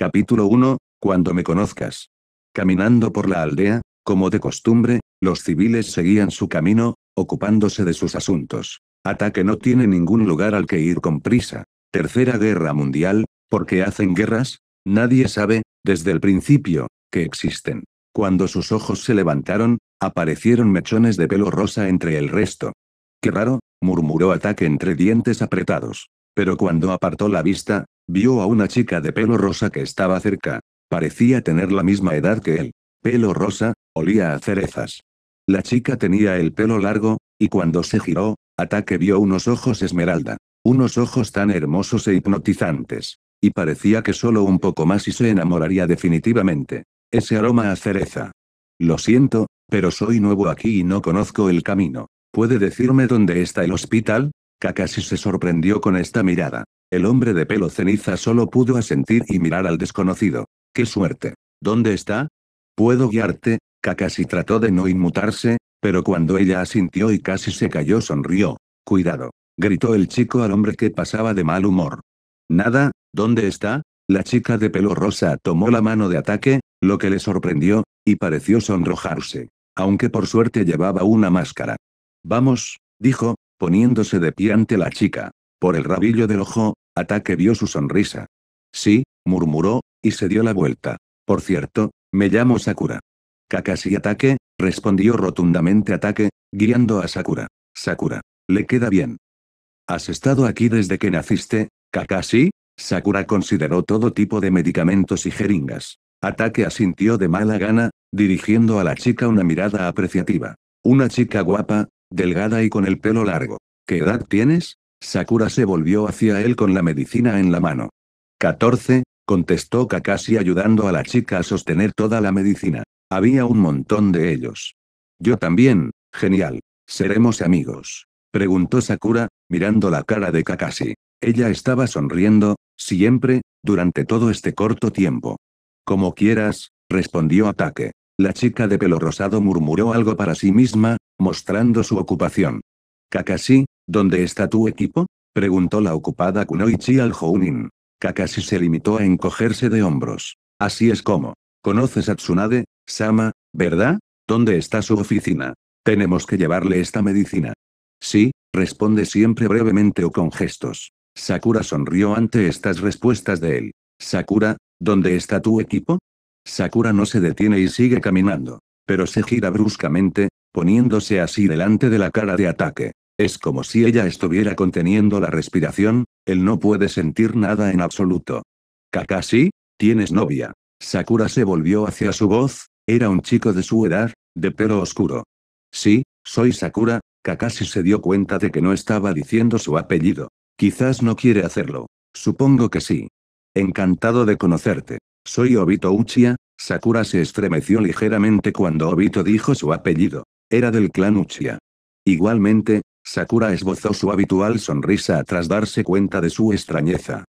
Capítulo 1. Cuando me conozcas. Caminando por la aldea, como de costumbre, los civiles seguían su camino, ocupándose de sus asuntos. Ataque no tiene ningún lugar al que ir con prisa. Tercera Guerra Mundial, ¿por qué hacen guerras? Nadie sabe, desde el principio, que existen. Cuando sus ojos se levantaron, aparecieron mechones de pelo rosa entre el resto. Qué raro, murmuró Ataque entre dientes apretados. Pero cuando apartó la vista, Vio a una chica de pelo rosa que estaba cerca. Parecía tener la misma edad que él. Pelo rosa, olía a cerezas. La chica tenía el pelo largo, y cuando se giró, Ataque vio unos ojos esmeralda. Unos ojos tan hermosos e hipnotizantes. Y parecía que solo un poco más y se enamoraría definitivamente. Ese aroma a cereza. Lo siento, pero soy nuevo aquí y no conozco el camino. ¿Puede decirme dónde está el hospital? Kakashi se sorprendió con esta mirada. El hombre de pelo ceniza solo pudo asentir y mirar al desconocido. ¡Qué suerte! ¿Dónde está? ¿Puedo guiarte? Kakashi trató de no inmutarse, pero cuando ella asintió y casi se cayó sonrió. Cuidado, gritó el chico al hombre que pasaba de mal humor. Nada, ¿dónde está? La chica de pelo rosa tomó la mano de ataque, lo que le sorprendió, y pareció sonrojarse, aunque por suerte llevaba una máscara. Vamos, dijo, poniéndose de pie ante la chica. Por el rabillo del ojo, Ataque vio su sonrisa. Sí, murmuró, y se dio la vuelta. Por cierto, me llamo Sakura. Kakashi Ataque, respondió rotundamente Ataque, guiando a Sakura. Sakura, le queda bien. ¿Has estado aquí desde que naciste, Kakashi? Sakura consideró todo tipo de medicamentos y jeringas. Ataque asintió de mala gana, dirigiendo a la chica una mirada apreciativa. Una chica guapa, delgada y con el pelo largo. ¿Qué edad tienes? Sakura se volvió hacia él con la medicina en la mano. 14, contestó Kakashi ayudando a la chica a sostener toda la medicina. Había un montón de ellos. Yo también, genial. Seremos amigos. Preguntó Sakura, mirando la cara de Kakashi. Ella estaba sonriendo, siempre, durante todo este corto tiempo. Como quieras, respondió Ataque. La chica de pelo rosado murmuró algo para sí misma, mostrando su ocupación. Kakashi, ¿dónde está tu equipo? preguntó la ocupada Kunoichi al Jounin. Kakashi se limitó a encogerse de hombros. Así es como. ¿Conoces a Tsunade, Sama, verdad? ¿Dónde está su oficina? Tenemos que llevarle esta medicina. Sí, responde siempre brevemente o con gestos. Sakura sonrió ante estas respuestas de él. Sakura, ¿dónde está tu equipo? Sakura no se detiene y sigue caminando, pero se gira bruscamente, poniéndose así delante de la cara de ataque. Es como si ella estuviera conteniendo la respiración, él no puede sentir nada en absoluto. Kakashi, tienes novia. Sakura se volvió hacia su voz, era un chico de su edad, de pelo oscuro. Sí, soy Sakura, Kakashi se dio cuenta de que no estaba diciendo su apellido. Quizás no quiere hacerlo. Supongo que sí. Encantado de conocerte. Soy Obito Uchiha, Sakura se estremeció ligeramente cuando Obito dijo su apellido. Era del clan Uchiha. Igualmente, Sakura esbozó su habitual sonrisa tras darse cuenta de su extrañeza.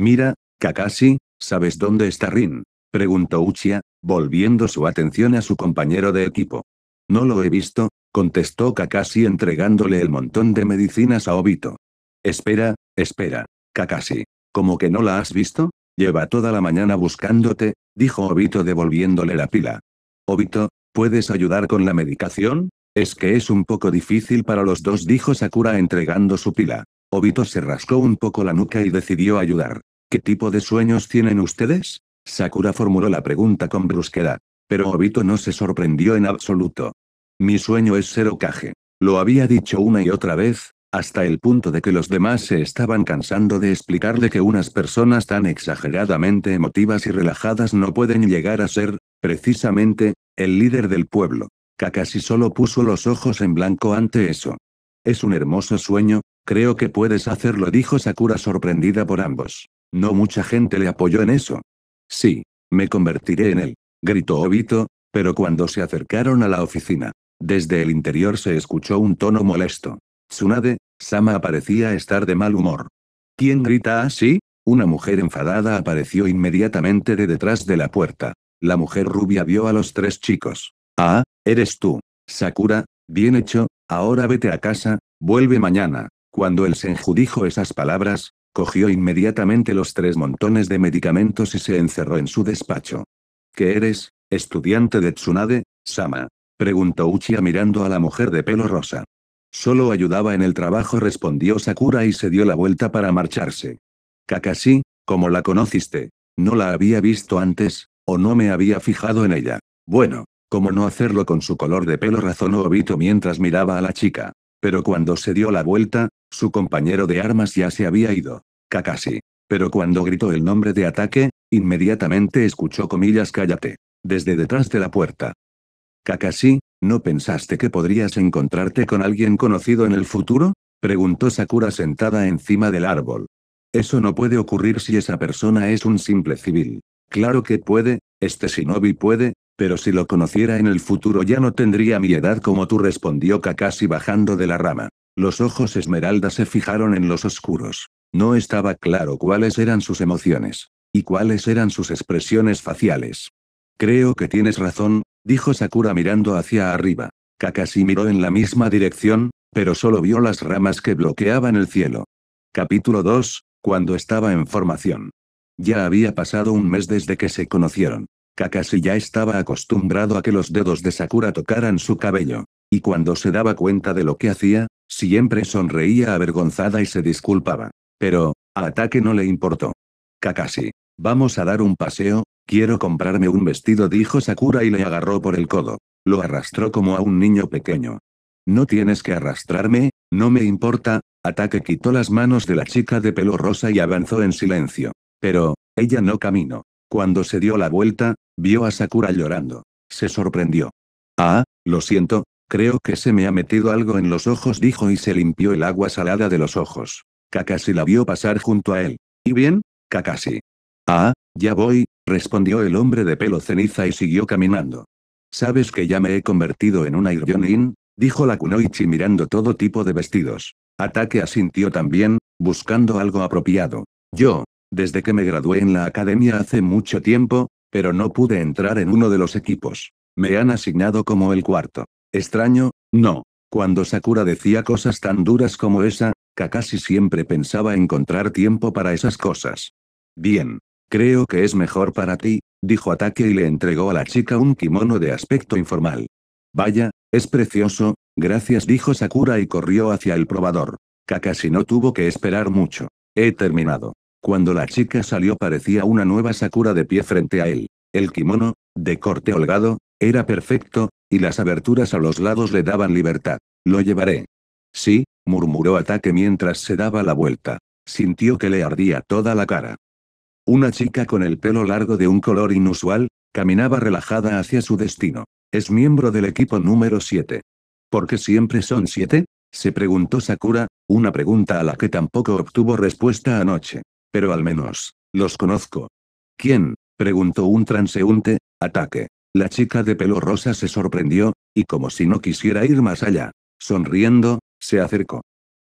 Mira, Kakashi, ¿sabes dónde está Rin? preguntó Uchiha, volviendo su atención a su compañero de equipo. No lo he visto, contestó Kakashi entregándole el montón de medicinas a Obito. Espera, espera, Kakashi. ¿Cómo que no la has visto? Lleva toda la mañana buscándote, dijo Obito devolviéndole la pila. Obito, ¿puedes ayudar con la medicación? Es que es un poco difícil para los dos dijo Sakura entregando su pila. Obito se rascó un poco la nuca y decidió ayudar. ¿Qué tipo de sueños tienen ustedes? Sakura formuló la pregunta con brusquedad. Pero Obito no se sorprendió en absoluto. Mi sueño es ser Okage. Lo había dicho una y otra vez, hasta el punto de que los demás se estaban cansando de explicarle que unas personas tan exageradamente emotivas y relajadas no pueden llegar a ser, precisamente, el líder del pueblo. Kakashi solo puso los ojos en blanco ante eso. Es un hermoso sueño, creo que puedes hacerlo, dijo Sakura sorprendida por ambos. No mucha gente le apoyó en eso. Sí, me convertiré en él, gritó Obito, pero cuando se acercaron a la oficina, desde el interior se escuchó un tono molesto. Tsunade, Sama parecía estar de mal humor. ¿Quién grita así? Una mujer enfadada apareció inmediatamente de detrás de la puerta. La mujer rubia vio a los tres chicos. Ah, eres tú. Sakura, bien hecho, ahora vete a casa, vuelve mañana. Cuando el Senju dijo esas palabras, cogió inmediatamente los tres montones de medicamentos y se encerró en su despacho. ¿Qué eres, estudiante de Tsunade, Sama? preguntó Uchiha mirando a la mujer de pelo rosa. Solo ayudaba en el trabajo respondió Sakura y se dio la vuelta para marcharse. Kakashi, como la conociste? No la había visto antes, o no me había fijado en ella. Bueno, cómo no hacerlo con su color de pelo razonó Obito mientras miraba a la chica. Pero cuando se dio la vuelta, su compañero de armas ya se había ido. Kakashi. Pero cuando gritó el nombre de ataque, inmediatamente escuchó comillas cállate. Desde detrás de la puerta. Kakashi, ¿no pensaste que podrías encontrarte con alguien conocido en el futuro? Preguntó Sakura sentada encima del árbol. Eso no puede ocurrir si esa persona es un simple civil. Claro que puede, este shinobi puede, pero si lo conociera en el futuro ya no tendría mi edad como tú respondió Kakashi bajando de la rama. Los ojos esmeralda se fijaron en los oscuros. No estaba claro cuáles eran sus emociones. Y cuáles eran sus expresiones faciales. Creo que tienes razón, dijo Sakura mirando hacia arriba. Kakashi miró en la misma dirección, pero solo vio las ramas que bloqueaban el cielo. Capítulo 2, cuando estaba en formación. Ya había pasado un mes desde que se conocieron. Kakashi ya estaba acostumbrado a que los dedos de Sakura tocaran su cabello. Y cuando se daba cuenta de lo que hacía, siempre sonreía avergonzada y se disculpaba. Pero, a Ataque no le importó. Kakashi, vamos a dar un paseo, quiero comprarme un vestido dijo Sakura y le agarró por el codo. Lo arrastró como a un niño pequeño. No tienes que arrastrarme, no me importa, Ataque quitó las manos de la chica de pelo rosa y avanzó en silencio. Pero, ella no caminó. Cuando se dio la vuelta, Vio a Sakura llorando. Se sorprendió. Ah, lo siento, creo que se me ha metido algo en los ojos, dijo y se limpió el agua salada de los ojos. Kakashi la vio pasar junto a él. ¿Y bien, Kakashi? Ah, ya voy, respondió el hombre de pelo ceniza y siguió caminando. ¿Sabes que ya me he convertido en una Iryonin? dijo la Kunoichi mirando todo tipo de vestidos. Ataque asintió también, buscando algo apropiado. Yo, desde que me gradué en la academia hace mucho tiempo, pero no pude entrar en uno de los equipos. Me han asignado como el cuarto. Extraño, no. Cuando Sakura decía cosas tan duras como esa, Kakashi siempre pensaba encontrar tiempo para esas cosas. Bien. Creo que es mejor para ti, dijo Ataque y le entregó a la chica un kimono de aspecto informal. Vaya, es precioso, gracias dijo Sakura y corrió hacia el probador. Kakashi no tuvo que esperar mucho. He terminado. Cuando la chica salió parecía una nueva Sakura de pie frente a él. El kimono, de corte holgado, era perfecto, y las aberturas a los lados le daban libertad. Lo llevaré. Sí, murmuró Ataque mientras se daba la vuelta. Sintió que le ardía toda la cara. Una chica con el pelo largo de un color inusual, caminaba relajada hacia su destino. Es miembro del equipo número 7. ¿Por qué siempre son siete? se preguntó Sakura, una pregunta a la que tampoco obtuvo respuesta anoche. Pero al menos, los conozco. ¿Quién? preguntó un transeúnte. Ataque. La chica de pelo rosa se sorprendió, y como si no quisiera ir más allá, sonriendo, se acercó.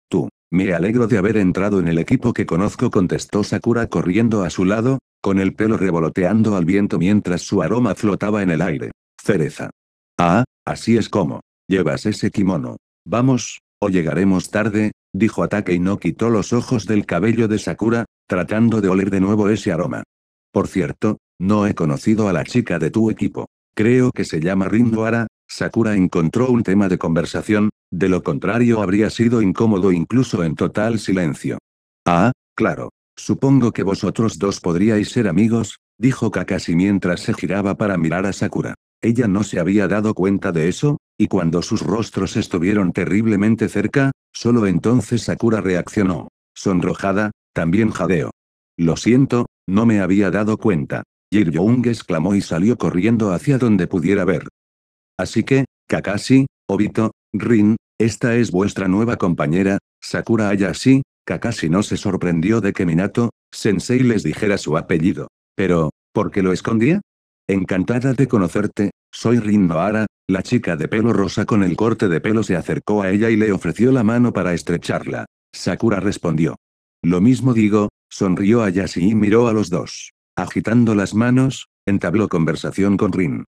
Tú, me alegro de haber entrado en el equipo que conozco, contestó Sakura corriendo a su lado, con el pelo revoloteando al viento mientras su aroma flotaba en el aire. Cereza. Ah, así es como. Llevas ese kimono. Vamos, o llegaremos tarde, dijo Ataque y no quitó los ojos del cabello de Sakura, tratando de oler de nuevo ese aroma. Por cierto, no he conocido a la chica de tu equipo. Creo que se llama Rinduara, Sakura encontró un tema de conversación, de lo contrario habría sido incómodo incluso en total silencio. Ah, claro. Supongo que vosotros dos podríais ser amigos, dijo Kakashi mientras se giraba para mirar a Sakura. Ella no se había dado cuenta de eso, y cuando sus rostros estuvieron terriblemente cerca, solo entonces Sakura reaccionó. Sonrojada, también jadeo. Lo siento, no me había dado cuenta. Jiryoung exclamó y salió corriendo hacia donde pudiera ver. Así que, Kakashi, Obito, Rin, esta es vuestra nueva compañera, Sakura Hayashi, Kakashi no se sorprendió de que Minato, Sensei les dijera su apellido. Pero, ¿por qué lo escondía? Encantada de conocerte, soy Rin Noara, la chica de pelo rosa con el corte de pelo se acercó a ella y le ofreció la mano para estrecharla. Sakura respondió. Lo mismo digo, sonrió a y miró a los dos. Agitando las manos, entabló conversación con Rin.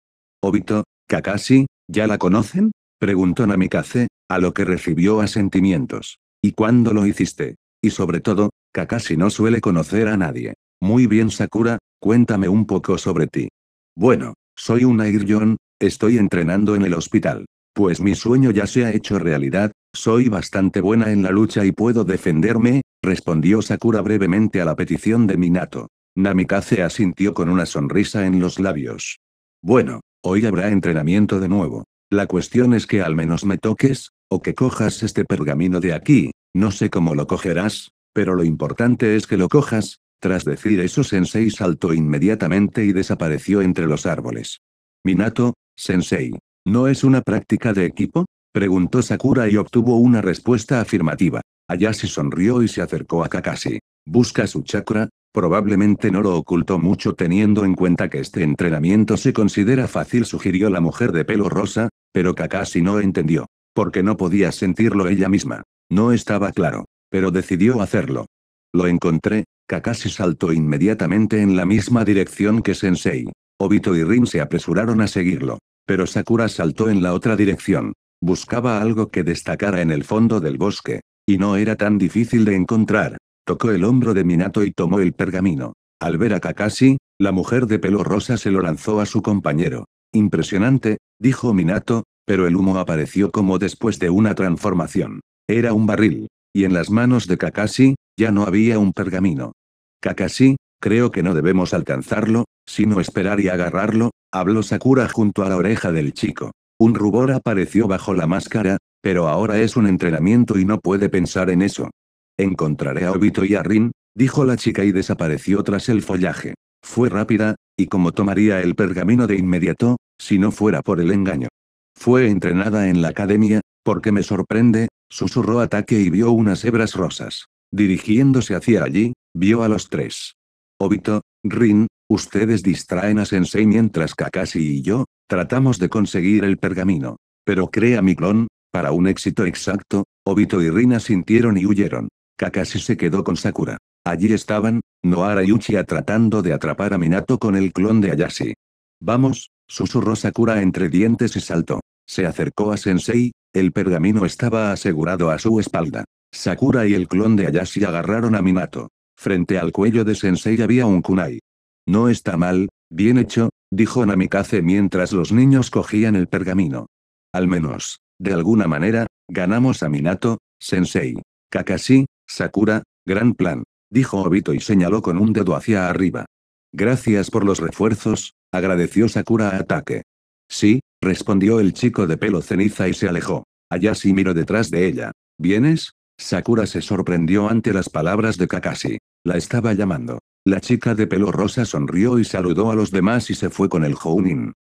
Obito, Kakashi, ¿ya la conocen? preguntó Namikaze, a lo que recibió asentimientos. ¿Y cuándo lo hiciste? Y sobre todo, Kakashi no suele conocer a nadie. Muy bien Sakura, cuéntame un poco sobre ti. Bueno, soy una Irjon, estoy entrenando en el hospital. Pues mi sueño ya se ha hecho realidad, soy bastante buena en la lucha y puedo defenderme, respondió Sakura brevemente a la petición de Minato. Namikaze asintió con una sonrisa en los labios. Bueno, hoy habrá entrenamiento de nuevo. La cuestión es que al menos me toques, o que cojas este pergamino de aquí, no sé cómo lo cogerás, pero lo importante es que lo cojas. Tras decir eso Sensei saltó inmediatamente y desapareció entre los árboles. Minato, Sensei, ¿no es una práctica de equipo? Preguntó Sakura y obtuvo una respuesta afirmativa. Hayashi sonrió y se acercó a Kakashi. Busca su chakra, probablemente no lo ocultó mucho teniendo en cuenta que este entrenamiento se considera fácil, sugirió la mujer de pelo rosa, pero Kakashi no entendió. Porque no podía sentirlo ella misma. No estaba claro, pero decidió hacerlo. Lo encontré, Kakashi saltó inmediatamente en la misma dirección que Sensei. Obito y Rin se apresuraron a seguirlo. Pero Sakura saltó en la otra dirección. Buscaba algo que destacara en el fondo del bosque, y no era tan difícil de encontrar. Tocó el hombro de Minato y tomó el pergamino. Al ver a Kakashi, la mujer de pelo rosa se lo lanzó a su compañero. Impresionante, dijo Minato, pero el humo apareció como después de una transformación. Era un barril. Y en las manos de Kakashi, ya no había un pergamino. Kakashi, creo que no debemos alcanzarlo, sino esperar y agarrarlo, habló Sakura junto a la oreja del chico. Un rubor apareció bajo la máscara, pero ahora es un entrenamiento y no puede pensar en eso. Encontraré a Obito y a Rin, dijo la chica y desapareció tras el follaje. Fue rápida, y como tomaría el pergamino de inmediato, si no fuera por el engaño. Fue entrenada en la academia, porque me sorprende, susurró ataque y vio unas hebras rosas. Dirigiéndose hacia allí, vio a los tres. Obito, Rin, ustedes distraen a Sensei mientras Kakashi y yo, tratamos de conseguir el pergamino. Pero crea mi clon, para un éxito exacto, Obito y Rina sintieron y huyeron. Kakashi se quedó con Sakura. Allí estaban, Noara y Uchiha tratando de atrapar a Minato con el clon de Ayashi. Vamos, susurró Sakura entre dientes y saltó. Se acercó a Sensei, el pergamino estaba asegurado a su espalda. Sakura y el clon de Ayashi agarraron a Minato. Frente al cuello de Sensei había un kunai. No está mal, bien hecho, dijo Namikaze mientras los niños cogían el pergamino. Al menos, de alguna manera, ganamos a Minato, Sensei. Kakashi, Sakura, gran plan, dijo Obito y señaló con un dedo hacia arriba. Gracias por los refuerzos, agradeció Sakura a Ataque. Sí, respondió el chico de pelo ceniza y se alejó. Ayashi miró detrás de ella. ¿Vienes? Sakura se sorprendió ante las palabras de Kakashi. La estaba llamando. La chica de pelo rosa sonrió y saludó a los demás y se fue con el Jounin.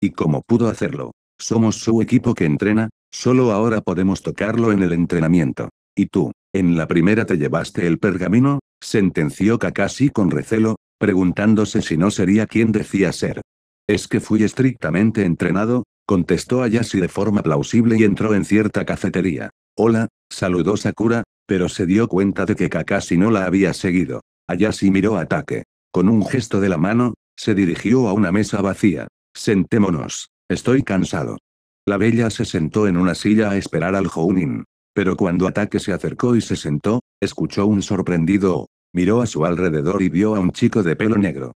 ¿Y cómo pudo hacerlo? Somos su equipo que entrena, solo ahora podemos tocarlo en el entrenamiento. Y tú, en la primera te llevaste el pergamino, sentenció Kakashi con recelo, preguntándose si no sería quien decía ser. Es que fui estrictamente entrenado, contestó Ayashi de forma plausible y entró en cierta cafetería. Hola, saludó Sakura, pero se dio cuenta de que Kakashi no la había seguido. Ayashi miró a Take. Con un gesto de la mano, se dirigió a una mesa vacía. Sentémonos. Estoy cansado. La bella se sentó en una silla a esperar al Jounin. Pero cuando Ataque se acercó y se sentó, escuchó un sorprendido Miró a su alrededor y vio a un chico de pelo negro.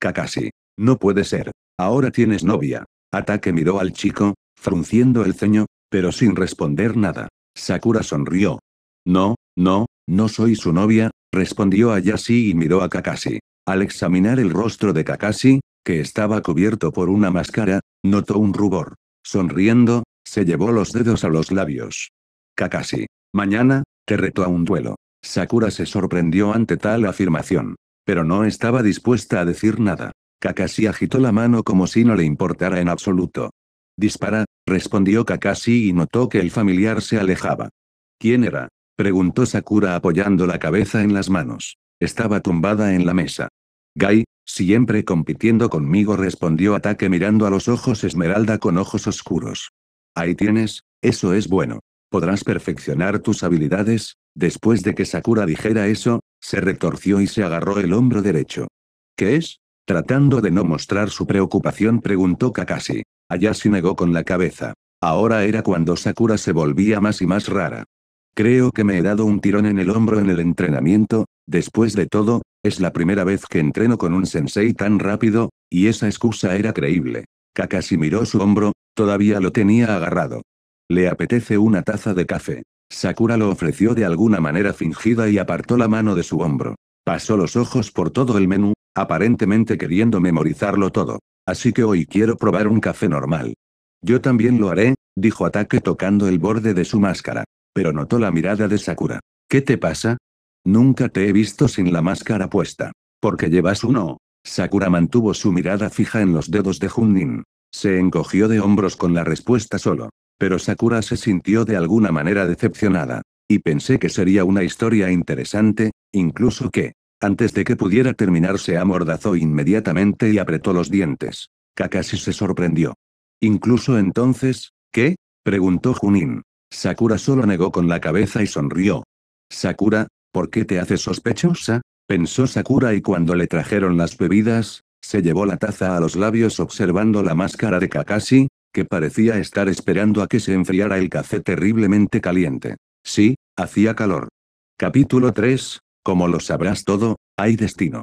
Kakashi. No puede ser. Ahora tienes novia. Ataque miró al chico, frunciendo el ceño, pero sin responder nada. Sakura sonrió. No, no, no soy su novia, respondió Ayashi y miró a Kakashi. Al examinar el rostro de Kakashi, que estaba cubierto por una máscara, notó un rubor. Sonriendo, se llevó los dedos a los labios. Kakashi. Mañana, te reto a un duelo. Sakura se sorprendió ante tal afirmación. Pero no estaba dispuesta a decir nada. Kakashi agitó la mano como si no le importara en absoluto. Dispara, respondió Kakashi y notó que el familiar se alejaba. ¿Quién era? preguntó Sakura apoyando la cabeza en las manos. Estaba tumbada en la mesa. «Gai, siempre compitiendo conmigo respondió ataque mirando a los ojos Esmeralda con ojos oscuros. Ahí tienes, eso es bueno. Podrás perfeccionar tus habilidades, después de que Sakura dijera eso, se retorció y se agarró el hombro derecho. ¿Qué es? Tratando de no mostrar su preocupación preguntó Kakashi. Ayashi negó con la cabeza. Ahora era cuando Sakura se volvía más y más rara. Creo que me he dado un tirón en el hombro en el entrenamiento, Después de todo, es la primera vez que entreno con un sensei tan rápido, y esa excusa era creíble. Kakashi miró su hombro, todavía lo tenía agarrado. Le apetece una taza de café. Sakura lo ofreció de alguna manera fingida y apartó la mano de su hombro. Pasó los ojos por todo el menú, aparentemente queriendo memorizarlo todo. Así que hoy quiero probar un café normal. Yo también lo haré, dijo Ataque tocando el borde de su máscara. Pero notó la mirada de Sakura. ¿Qué te pasa? Nunca te he visto sin la máscara puesta. Porque llevas uno. Sakura mantuvo su mirada fija en los dedos de Junín. Se encogió de hombros con la respuesta solo. Pero Sakura se sintió de alguna manera decepcionada. Y pensé que sería una historia interesante, incluso que, antes de que pudiera terminar se amordazó inmediatamente y apretó los dientes. Kakashi se sorprendió. Incluso entonces, ¿qué? preguntó Junin. Sakura solo negó con la cabeza y sonrió. Sakura, ¿Por qué te hace sospechosa? pensó Sakura y cuando le trajeron las bebidas, se llevó la taza a los labios observando la máscara de Kakashi, que parecía estar esperando a que se enfriara el café terriblemente caliente. Sí, hacía calor. Capítulo 3. Como lo sabrás todo, hay destino.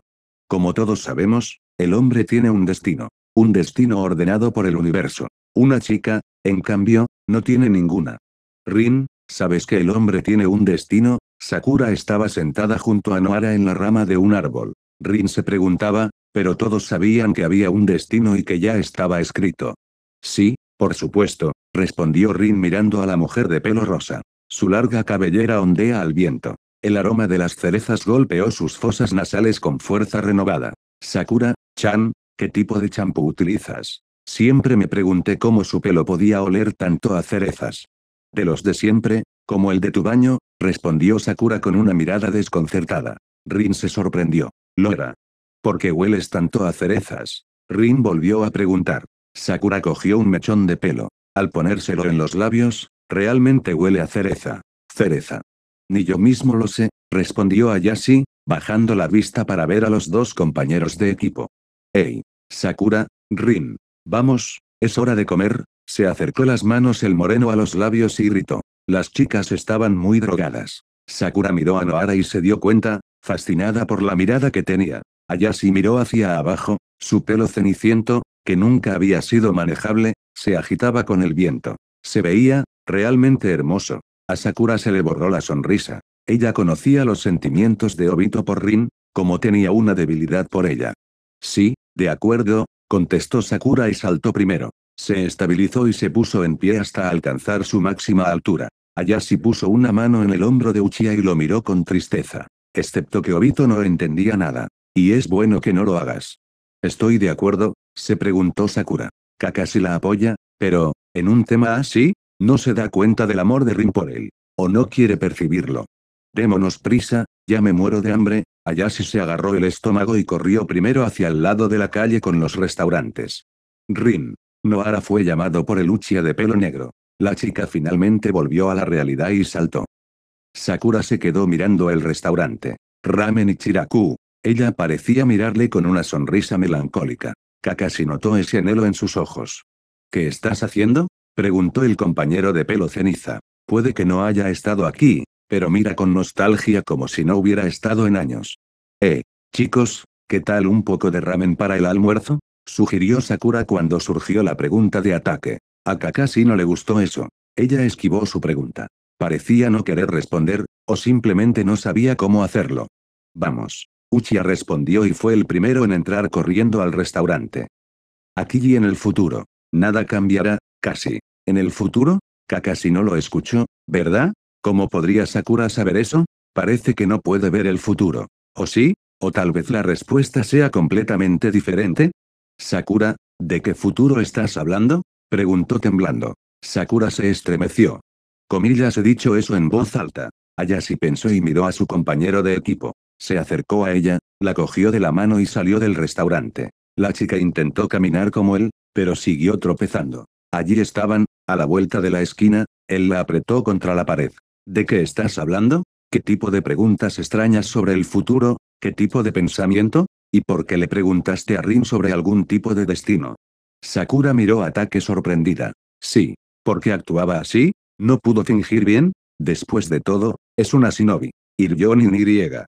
Como todos sabemos, el hombre tiene un destino. Un destino ordenado por el universo. Una chica, en cambio, no tiene ninguna. Rin, ¿sabes que el hombre tiene un destino? Sakura estaba sentada junto a Noara en la rama de un árbol. Rin se preguntaba, pero todos sabían que había un destino y que ya estaba escrito. Sí, por supuesto, respondió Rin mirando a la mujer de pelo rosa. Su larga cabellera ondea al viento. El aroma de las cerezas golpeó sus fosas nasales con fuerza renovada. Sakura, Chan, ¿qué tipo de champú utilizas? Siempre me pregunté cómo su pelo podía oler tanto a cerezas. De los de siempre, como el de tu baño, respondió Sakura con una mirada desconcertada. Rin se sorprendió. Lo era. ¿Por qué hueles tanto a cerezas? Rin volvió a preguntar. Sakura cogió un mechón de pelo. Al ponérselo en los labios, realmente huele a cereza. Cereza. Ni yo mismo lo sé, respondió Ayashi, bajando la vista para ver a los dos compañeros de equipo. Hey. Sakura, Rin. Vamos, es hora de comer, se acercó las manos el moreno a los labios y gritó. Las chicas estaban muy drogadas. Sakura miró a Noara y se dio cuenta, fascinada por la mirada que tenía. Ayashi miró hacia abajo, su pelo ceniciento, que nunca había sido manejable, se agitaba con el viento. Se veía, realmente hermoso. A Sakura se le borró la sonrisa. Ella conocía los sentimientos de Obito por Rin, como tenía una debilidad por ella. Sí, de acuerdo, contestó Sakura y saltó primero. Se estabilizó y se puso en pie hasta alcanzar su máxima altura. Ayashi puso una mano en el hombro de Uchiha y lo miró con tristeza. Excepto que Obito no entendía nada. Y es bueno que no lo hagas. ¿Estoy de acuerdo? se preguntó Sakura. Kakashi la apoya, pero, en un tema así, no se da cuenta del amor de Rin por él. O no quiere percibirlo. Démonos prisa, ya me muero de hambre, Ayashi se agarró el estómago y corrió primero hacia el lado de la calle con los restaurantes. Rin. Noara fue llamado por el Uchiha de pelo negro. La chica finalmente volvió a la realidad y saltó. Sakura se quedó mirando el restaurante. Ramen y Chiraku. Ella parecía mirarle con una sonrisa melancólica. Kakashi notó ese anhelo en sus ojos. ¿Qué estás haciendo? preguntó el compañero de pelo ceniza. Puede que no haya estado aquí, pero mira con nostalgia como si no hubiera estado en años. Eh, chicos, ¿qué tal un poco de ramen para el almuerzo? sugirió Sakura cuando surgió la pregunta de ataque. A Kakashi no le gustó eso. Ella esquivó su pregunta. Parecía no querer responder, o simplemente no sabía cómo hacerlo. Vamos. Uchiha respondió y fue el primero en entrar corriendo al restaurante. Aquí y en el futuro. Nada cambiará, casi. ¿En el futuro? Kakashi no lo escuchó, ¿verdad? ¿Cómo podría Sakura saber eso? Parece que no puede ver el futuro. ¿O sí? ¿O tal vez la respuesta sea completamente diferente? Sakura, ¿de qué futuro estás hablando? Preguntó temblando. Sakura se estremeció. Comillas he dicho eso en voz alta. Ayashi pensó y miró a su compañero de equipo. Se acercó a ella, la cogió de la mano y salió del restaurante. La chica intentó caminar como él, pero siguió tropezando. Allí estaban, a la vuelta de la esquina, él la apretó contra la pared. ¿De qué estás hablando? ¿Qué tipo de preguntas extrañas sobre el futuro? ¿Qué tipo de pensamiento? ¿Y por qué le preguntaste a Rin sobre algún tipo de destino? Sakura miró a Take sorprendida. Sí. ¿Por qué actuaba así? ¿No pudo fingir bien? Después de todo, es una shinobi. Iryon y riega.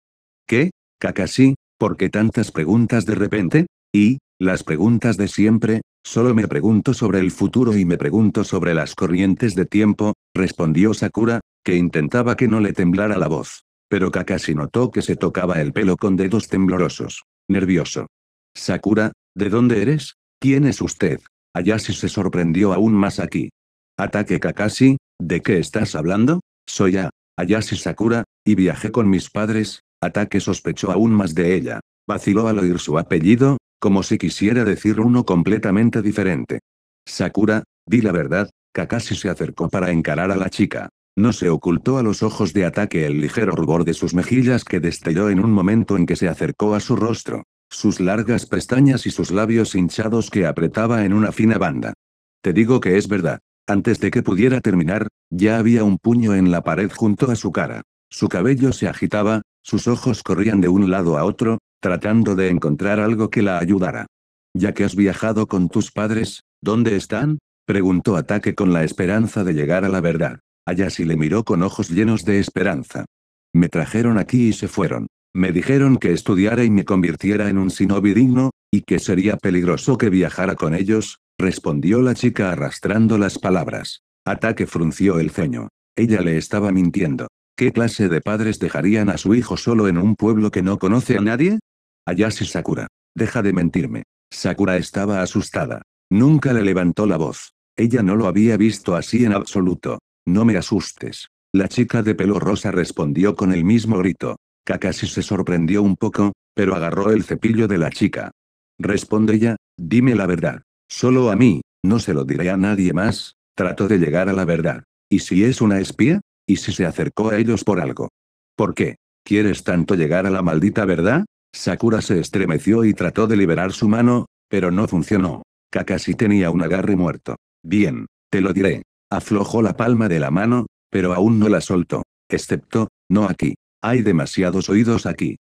¿Qué? Kakashi, ¿por qué tantas preguntas de repente? Y, las preguntas de siempre, solo me pregunto sobre el futuro y me pregunto sobre las corrientes de tiempo, respondió Sakura, que intentaba que no le temblara la voz. Pero Kakashi notó que se tocaba el pelo con dedos temblorosos. Nervioso. Sakura, ¿de dónde eres? ¿Quién es usted? Ayashi se sorprendió aún más aquí. Ataque Kakashi, ¿de qué estás hablando? Soy a Ayashi Sakura, y viajé con mis padres. Ataque sospechó aún más de ella. Vaciló al oír su apellido, como si quisiera decir uno completamente diferente. Sakura, di la verdad, Kakashi se acercó para encarar a la chica. No se ocultó a los ojos de ataque el ligero rubor de sus mejillas que destelló en un momento en que se acercó a su rostro sus largas pestañas y sus labios hinchados que apretaba en una fina banda. Te digo que es verdad. Antes de que pudiera terminar, ya había un puño en la pared junto a su cara. Su cabello se agitaba, sus ojos corrían de un lado a otro, tratando de encontrar algo que la ayudara. Ya que has viajado con tus padres, ¿dónde están? preguntó Ataque con la esperanza de llegar a la verdad. Ayasi le miró con ojos llenos de esperanza. Me trajeron aquí y se fueron. Me dijeron que estudiara y me convirtiera en un shinobi digno, y que sería peligroso que viajara con ellos, respondió la chica arrastrando las palabras. Ataque frunció el ceño. Ella le estaba mintiendo. ¿Qué clase de padres dejarían a su hijo solo en un pueblo que no conoce a nadie? Ayase Sakura. Deja de mentirme. Sakura estaba asustada. Nunca le levantó la voz. Ella no lo había visto así en absoluto. No me asustes. La chica de pelo rosa respondió con el mismo grito. Kakashi se sorprendió un poco, pero agarró el cepillo de la chica. Responde ella, dime la verdad. Solo a mí, no se lo diré a nadie más, trato de llegar a la verdad. ¿Y si es una espía? ¿Y si se acercó a ellos por algo? ¿Por qué? ¿Quieres tanto llegar a la maldita verdad? Sakura se estremeció y trató de liberar su mano, pero no funcionó. Kakashi tenía un agarre muerto. Bien, te lo diré. Aflojó la palma de la mano, pero aún no la soltó. Excepto, no aquí. Hay demasiados oídos aquí.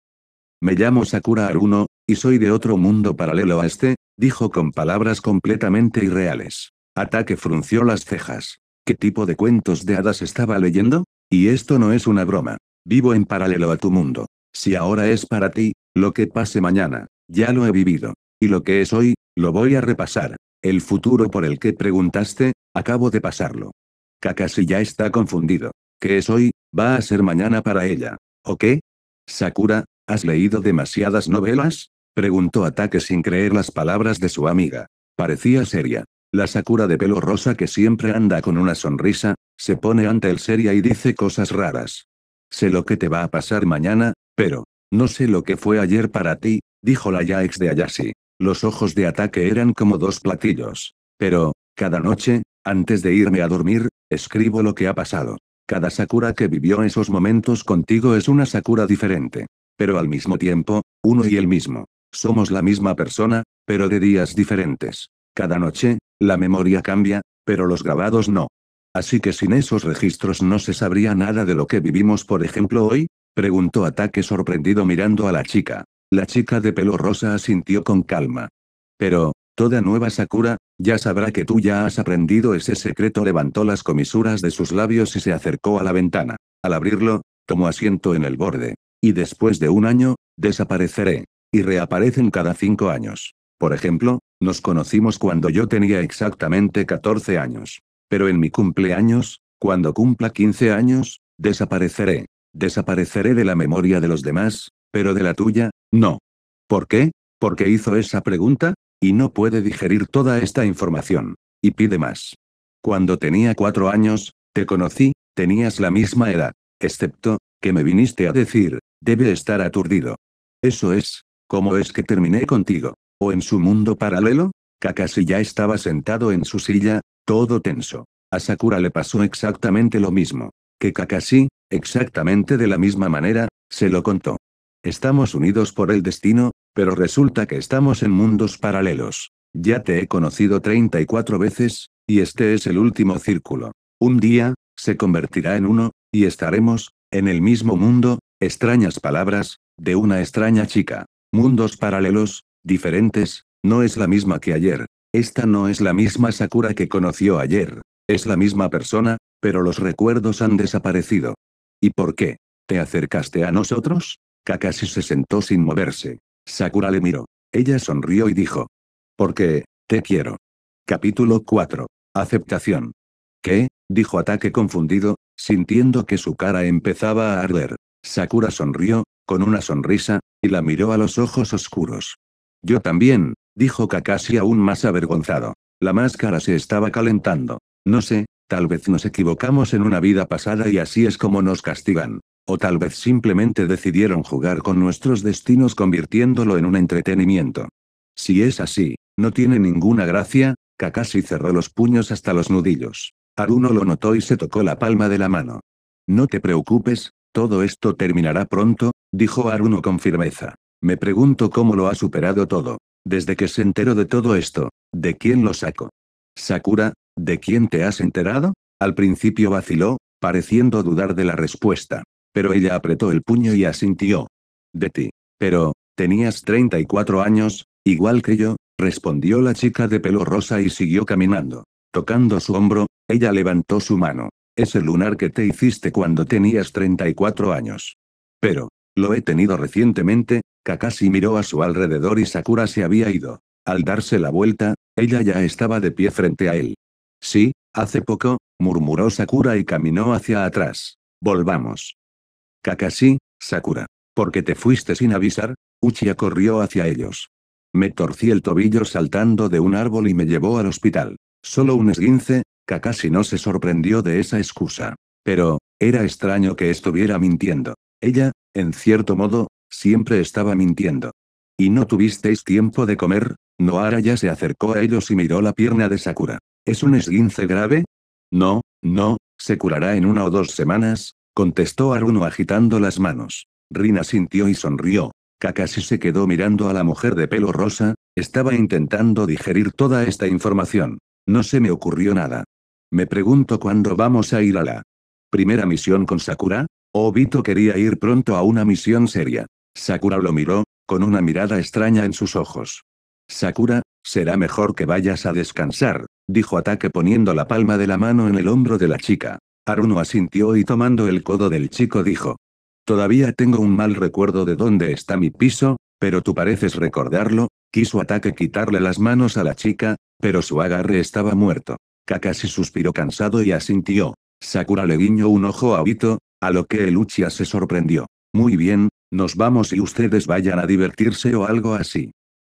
Me llamo Sakura Aruno, y soy de otro mundo paralelo a este, dijo con palabras completamente irreales. Ataque frunció las cejas. ¿Qué tipo de cuentos de hadas estaba leyendo? Y esto no es una broma. Vivo en paralelo a tu mundo. Si ahora es para ti, lo que pase mañana, ya lo he vivido. Y lo que es hoy, lo voy a repasar. El futuro por el que preguntaste, acabo de pasarlo. Kakashi ya está confundido. ¿Qué es hoy? Va a ser mañana para ella. ¿O qué? Sakura, ¿has leído demasiadas novelas? Preguntó Ataque sin creer las palabras de su amiga. Parecía seria. La Sakura de pelo rosa que siempre anda con una sonrisa, se pone ante el seria y dice cosas raras. Sé lo que te va a pasar mañana, pero, no sé lo que fue ayer para ti, dijo la ya ex de Ayashi. Los ojos de ataque eran como dos platillos. Pero, cada noche, antes de irme a dormir, escribo lo que ha pasado. Cada Sakura que vivió esos momentos contigo es una Sakura diferente. Pero al mismo tiempo, uno y el mismo. Somos la misma persona, pero de días diferentes. Cada noche, la memoria cambia, pero los grabados no. Así que sin esos registros no se sabría nada de lo que vivimos por ejemplo hoy, preguntó Ataque sorprendido mirando a la chica. La chica de pelo rosa asintió con calma. Pero, Toda nueva Sakura, ya sabrá que tú ya has aprendido ese secreto. Levantó las comisuras de sus labios y se acercó a la ventana. Al abrirlo, tomó asiento en el borde. Y después de un año, desapareceré. Y reaparecen cada cinco años. Por ejemplo, nos conocimos cuando yo tenía exactamente 14 años. Pero en mi cumpleaños, cuando cumpla 15 años, desapareceré. Desapareceré de la memoria de los demás, pero de la tuya, no. ¿Por qué? ¿Por qué hizo esa pregunta? y no puede digerir toda esta información. Y pide más. Cuando tenía cuatro años, te conocí, tenías la misma edad, excepto, que me viniste a decir, debe estar aturdido. Eso es, ¿cómo es que terminé contigo? ¿O en su mundo paralelo? Kakashi ya estaba sentado en su silla, todo tenso. A Sakura le pasó exactamente lo mismo. Que Kakashi, exactamente de la misma manera, se lo contó. Estamos unidos por el destino, pero resulta que estamos en mundos paralelos. Ya te he conocido 34 veces, y este es el último círculo. Un día, se convertirá en uno, y estaremos, en el mismo mundo, extrañas palabras, de una extraña chica. Mundos paralelos, diferentes, no es la misma que ayer. Esta no es la misma Sakura que conoció ayer. Es la misma persona, pero los recuerdos han desaparecido. ¿Y por qué? ¿Te acercaste a nosotros? Kakashi se sentó sin moverse. Sakura le miró. Ella sonrió y dijo. Porque, te quiero. Capítulo 4. Aceptación. ¿Qué? dijo Ataque confundido, sintiendo que su cara empezaba a arder. Sakura sonrió, con una sonrisa, y la miró a los ojos oscuros. Yo también, dijo Kakashi aún más avergonzado. La máscara se estaba calentando. No sé, tal vez nos equivocamos en una vida pasada y así es como nos castigan. O tal vez simplemente decidieron jugar con nuestros destinos convirtiéndolo en un entretenimiento. Si es así, no tiene ninguna gracia, Kakashi cerró los puños hasta los nudillos. Aruno lo notó y se tocó la palma de la mano. No te preocupes, todo esto terminará pronto, dijo Aruno con firmeza. Me pregunto cómo lo ha superado todo. Desde que se enteró de todo esto, ¿de quién lo saco? Sakura, ¿de quién te has enterado? Al principio vaciló, pareciendo dudar de la respuesta pero ella apretó el puño y asintió. De ti. Pero, tenías 34 años, igual que yo, respondió la chica de pelo rosa y siguió caminando. Tocando su hombro, ella levantó su mano. Es el lunar que te hiciste cuando tenías 34 años. Pero, lo he tenido recientemente, Kakashi miró a su alrededor y Sakura se había ido. Al darse la vuelta, ella ya estaba de pie frente a él. Sí, hace poco, murmuró Sakura y caminó hacia atrás. Volvamos. Kakashi, Sakura. ¿por qué te fuiste sin avisar, Uchiha corrió hacia ellos. Me torcí el tobillo saltando de un árbol y me llevó al hospital. Solo un esguince, Kakashi no se sorprendió de esa excusa. Pero, era extraño que estuviera mintiendo. Ella, en cierto modo, siempre estaba mintiendo. ¿Y no tuvisteis tiempo de comer? Noara ya se acercó a ellos y miró la pierna de Sakura. ¿Es un esguince grave? No, no, se curará en una o dos semanas, contestó Aruno agitando las manos. Rina sintió y sonrió. Kakashi se quedó mirando a la mujer de pelo rosa, estaba intentando digerir toda esta información. No se me ocurrió nada. Me pregunto cuándo vamos a ir a la primera misión con Sakura. Obito quería ir pronto a una misión seria. Sakura lo miró, con una mirada extraña en sus ojos. Sakura, será mejor que vayas a descansar, dijo Ataque poniendo la palma de la mano en el hombro de la chica. Aruno asintió y tomando el codo del chico dijo. Todavía tengo un mal recuerdo de dónde está mi piso, pero tú pareces recordarlo, quiso ataque quitarle las manos a la chica, pero su agarre estaba muerto. Kakashi suspiró cansado y asintió. Sakura le guiñó un ojo a Obito, a lo que el Uchiha se sorprendió. Muy bien, nos vamos y ustedes vayan a divertirse o algo así.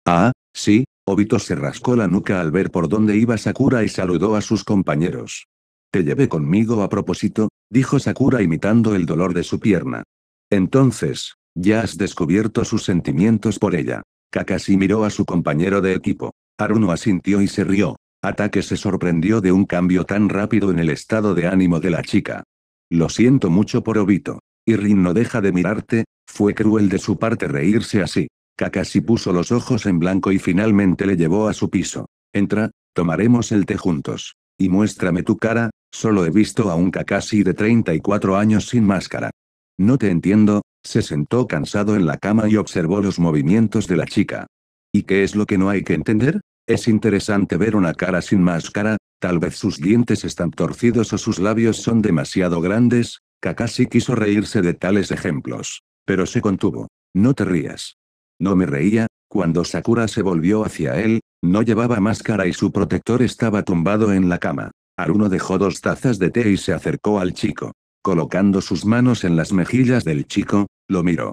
Ah, sí, Obito se rascó la nuca al ver por dónde iba Sakura y saludó a sus compañeros. Te llevé conmigo a propósito, dijo Sakura imitando el dolor de su pierna. Entonces, ya has descubierto sus sentimientos por ella. Kakashi miró a su compañero de equipo. Haruno asintió y se rió. Ataque se sorprendió de un cambio tan rápido en el estado de ánimo de la chica. Lo siento mucho por Obito. Y Rin no deja de mirarte, fue cruel de su parte reírse así. Kakashi puso los ojos en blanco y finalmente le llevó a su piso. Entra, tomaremos el té juntos. Y muéstrame tu cara, Solo he visto a un Kakashi de 34 años sin máscara. No te entiendo, se sentó cansado en la cama y observó los movimientos de la chica. ¿Y qué es lo que no hay que entender? Es interesante ver una cara sin máscara, tal vez sus dientes están torcidos o sus labios son demasiado grandes, Kakashi quiso reírse de tales ejemplos. Pero se contuvo. No te rías. No me reía, cuando Sakura se volvió hacia él, no llevaba máscara y su protector estaba tumbado en la cama. Aruno dejó dos tazas de té y se acercó al chico. Colocando sus manos en las mejillas del chico, lo miró.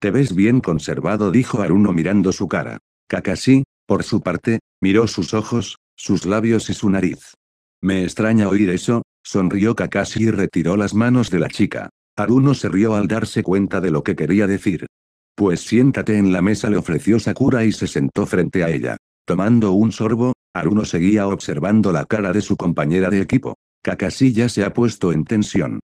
Te ves bien conservado, dijo Aruno mirando su cara. Kakashi, por su parte, miró sus ojos, sus labios y su nariz. Me extraña oír eso, sonrió Kakashi y retiró las manos de la chica. Aruno se rió al darse cuenta de lo que quería decir. Pues siéntate en la mesa le ofreció Sakura y se sentó frente a ella. Tomando un sorbo, Aruno seguía observando la cara de su compañera de equipo. Kakashi ya se ha puesto en tensión.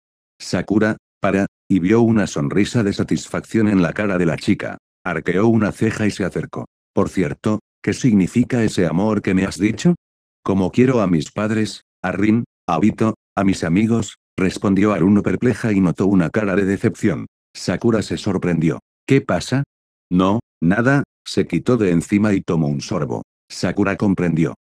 Sakura, para, y vio una sonrisa de satisfacción en la cara de la chica. Arqueó una ceja y se acercó. Por cierto, ¿qué significa ese amor que me has dicho? Como quiero a mis padres, a Rin, a Vito, a mis amigos, respondió Aruno perpleja y notó una cara de decepción. Sakura se sorprendió. ¿Qué pasa? No, nada, se quitó de encima y tomó un sorbo. Sakura comprendió.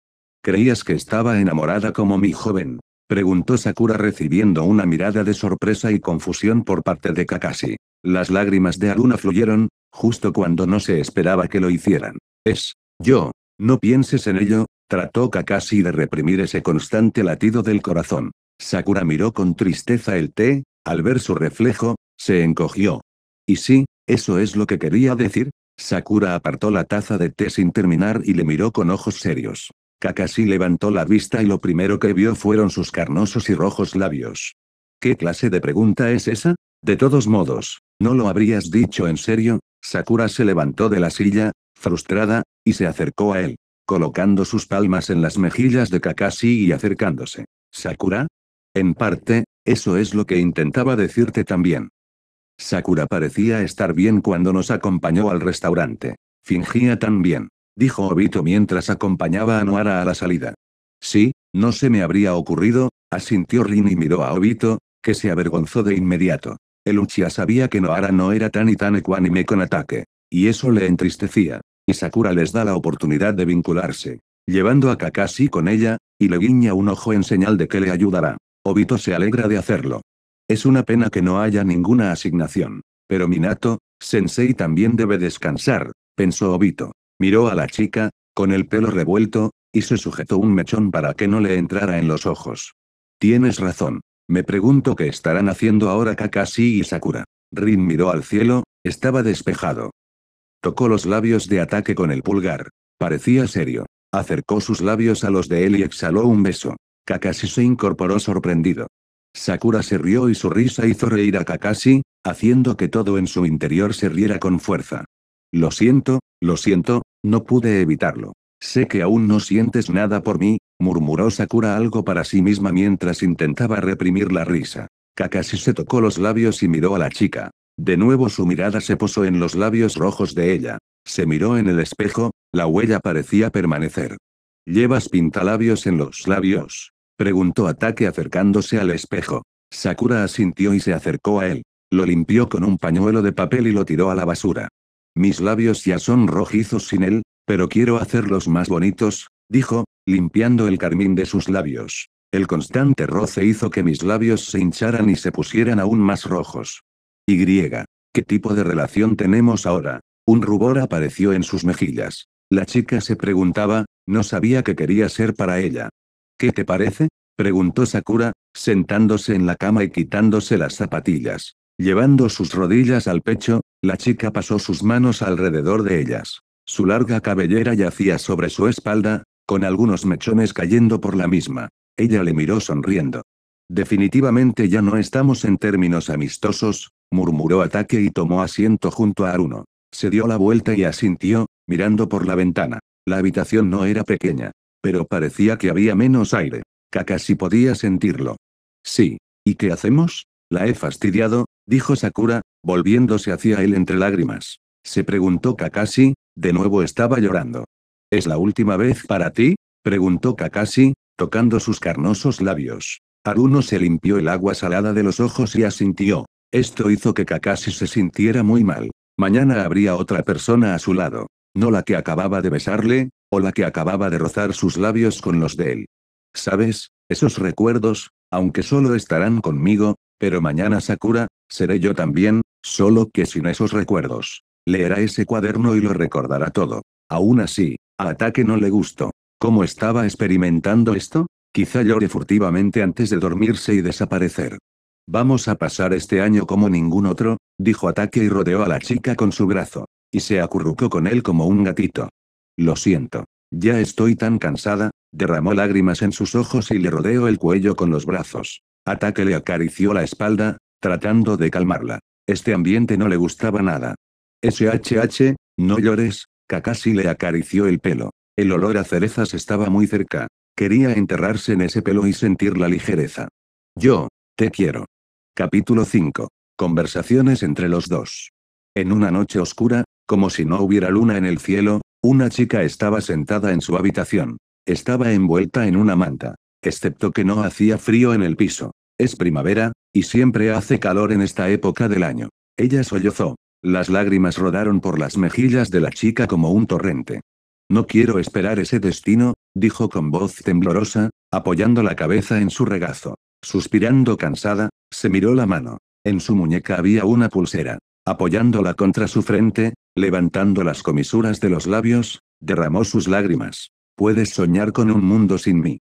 ¿Creías que estaba enamorada como mi joven? Preguntó Sakura recibiendo una mirada de sorpresa y confusión por parte de Kakashi. Las lágrimas de Aruna fluyeron, justo cuando no se esperaba que lo hicieran. Es, yo, no pienses en ello, trató Kakashi de reprimir ese constante latido del corazón. Sakura miró con tristeza el té, al ver su reflejo, se encogió. Y sí, eso es lo que quería decir, Sakura apartó la taza de té sin terminar y le miró con ojos serios. Kakashi levantó la vista y lo primero que vio fueron sus carnosos y rojos labios. ¿Qué clase de pregunta es esa? De todos modos, ¿no lo habrías dicho en serio? Sakura se levantó de la silla, frustrada, y se acercó a él, colocando sus palmas en las mejillas de Kakashi y acercándose. ¿Sakura? En parte, eso es lo que intentaba decirte también. Sakura parecía estar bien cuando nos acompañó al restaurante. Fingía tan bien. Dijo Obito mientras acompañaba a Noara a la salida. Sí, no se me habría ocurrido, asintió Rin y miró a Obito, que se avergonzó de inmediato. El Uchiha sabía que Noara no era tan y tan ecuánime con ataque. Y eso le entristecía. Y Sakura les da la oportunidad de vincularse. Llevando a Kakashi con ella, y le guiña un ojo en señal de que le ayudará. Obito se alegra de hacerlo. Es una pena que no haya ninguna asignación. Pero Minato, Sensei también debe descansar, pensó Obito. Miró a la chica, con el pelo revuelto, y se sujetó un mechón para que no le entrara en los ojos. Tienes razón. Me pregunto qué estarán haciendo ahora Kakashi y Sakura. Rin miró al cielo, estaba despejado. Tocó los labios de ataque con el pulgar. Parecía serio. Acercó sus labios a los de él y exhaló un beso. Kakashi se incorporó sorprendido. Sakura se rió y su risa hizo reír a Kakashi, haciendo que todo en su interior se riera con fuerza. Lo siento, lo siento, no pude evitarlo. Sé que aún no sientes nada por mí, murmuró Sakura algo para sí misma mientras intentaba reprimir la risa. Kakashi se tocó los labios y miró a la chica. De nuevo su mirada se posó en los labios rojos de ella. Se miró en el espejo, la huella parecía permanecer. Llevas pintalabios en los labios. Preguntó Ataque acercándose al espejo. Sakura asintió y se acercó a él. Lo limpió con un pañuelo de papel y lo tiró a la basura. Mis labios ya son rojizos sin él, pero quiero hacerlos más bonitos, dijo, limpiando el carmín de sus labios. El constante roce hizo que mis labios se hincharan y se pusieran aún más rojos. Y. ¿Qué tipo de relación tenemos ahora? Un rubor apareció en sus mejillas. La chica se preguntaba, no sabía qué quería ser para ella. ¿Qué te parece? preguntó Sakura, sentándose en la cama y quitándose las zapatillas. Llevando sus rodillas al pecho, la chica pasó sus manos alrededor de ellas. Su larga cabellera yacía sobre su espalda, con algunos mechones cayendo por la misma. Ella le miró sonriendo. Definitivamente ya no estamos en términos amistosos, murmuró Ataque y tomó asiento junto a Aruno. Se dio la vuelta y asintió, mirando por la ventana. La habitación no era pequeña. Pero parecía que había menos aire. Kakashi podía sentirlo. Sí. ¿Y qué hacemos? La he fastidiado, dijo Sakura, volviéndose hacia él entre lágrimas. Se preguntó Kakashi, de nuevo estaba llorando. ¿Es la última vez para ti? preguntó Kakashi, tocando sus carnosos labios. Aruno se limpió el agua salada de los ojos y asintió. Esto hizo que Kakashi se sintiera muy mal. Mañana habría otra persona a su lado. No la que acababa de besarle, o la que acababa de rozar sus labios con los de él. ¿Sabes? Esos recuerdos, aunque solo estarán conmigo, pero mañana Sakura, seré yo también, solo que sin esos recuerdos. Leerá ese cuaderno y lo recordará todo. Aún así, a ataque no le gustó. ¿Cómo estaba experimentando esto? Quizá llore furtivamente antes de dormirse y desaparecer. Vamos a pasar este año como ningún otro, dijo Ataque y rodeó a la chica con su brazo. Y se acurrucó con él como un gatito. Lo siento. Ya estoy tan cansada, derramó lágrimas en sus ojos y le rodeó el cuello con los brazos. Ataque le acarició la espalda, tratando de calmarla. Este ambiente no le gustaba nada. SHH, no llores, Kakashi le acarició el pelo. El olor a cerezas estaba muy cerca. Quería enterrarse en ese pelo y sentir la ligereza. Yo, te quiero. Capítulo 5. Conversaciones entre los dos. En una noche oscura, como si no hubiera luna en el cielo, una chica estaba sentada en su habitación. Estaba envuelta en una manta. Excepto que no hacía frío en el piso. Es primavera, y siempre hace calor en esta época del año. Ella sollozó. Las lágrimas rodaron por las mejillas de la chica como un torrente. No quiero esperar ese destino, dijo con voz temblorosa, apoyando la cabeza en su regazo. Suspirando cansada, se miró la mano. En su muñeca había una pulsera. Apoyándola contra su frente, Levantando las comisuras de los labios, derramó sus lágrimas. Puedes soñar con un mundo sin mí.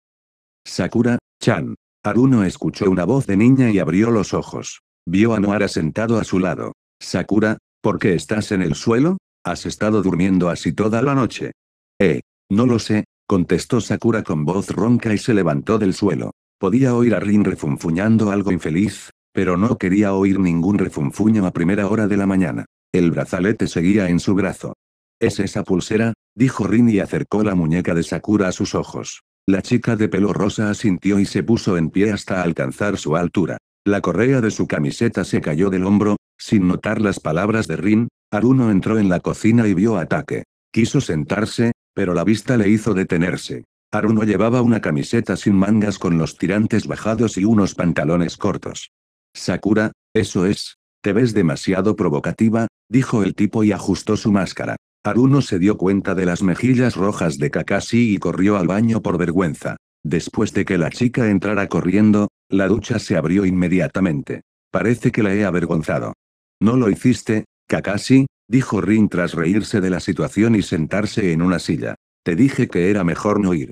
Sakura, Chan. Aruno escuchó una voz de niña y abrió los ojos. Vio a Noara sentado a su lado. Sakura, ¿por qué estás en el suelo? ¿Has estado durmiendo así toda la noche? Eh, no lo sé, contestó Sakura con voz ronca y se levantó del suelo. Podía oír a Rin refunfuñando algo infeliz, pero no quería oír ningún refunfuño a primera hora de la mañana. El brazalete seguía en su brazo. ¿Es esa pulsera? dijo Rin y acercó la muñeca de Sakura a sus ojos. La chica de pelo rosa asintió y se puso en pie hasta alcanzar su altura. La correa de su camiseta se cayó del hombro, sin notar las palabras de Rin, Aruno entró en la cocina y vio ataque. Quiso sentarse, pero la vista le hizo detenerse. Aruno llevaba una camiseta sin mangas con los tirantes bajados y unos pantalones cortos. Sakura, eso es, te ves demasiado provocativa, dijo el tipo y ajustó su máscara. Aruno se dio cuenta de las mejillas rojas de Kakashi y corrió al baño por vergüenza. Después de que la chica entrara corriendo, la ducha se abrió inmediatamente. Parece que la he avergonzado. No lo hiciste, Kakashi, dijo Rin tras reírse de la situación y sentarse en una silla. Te dije que era mejor no ir.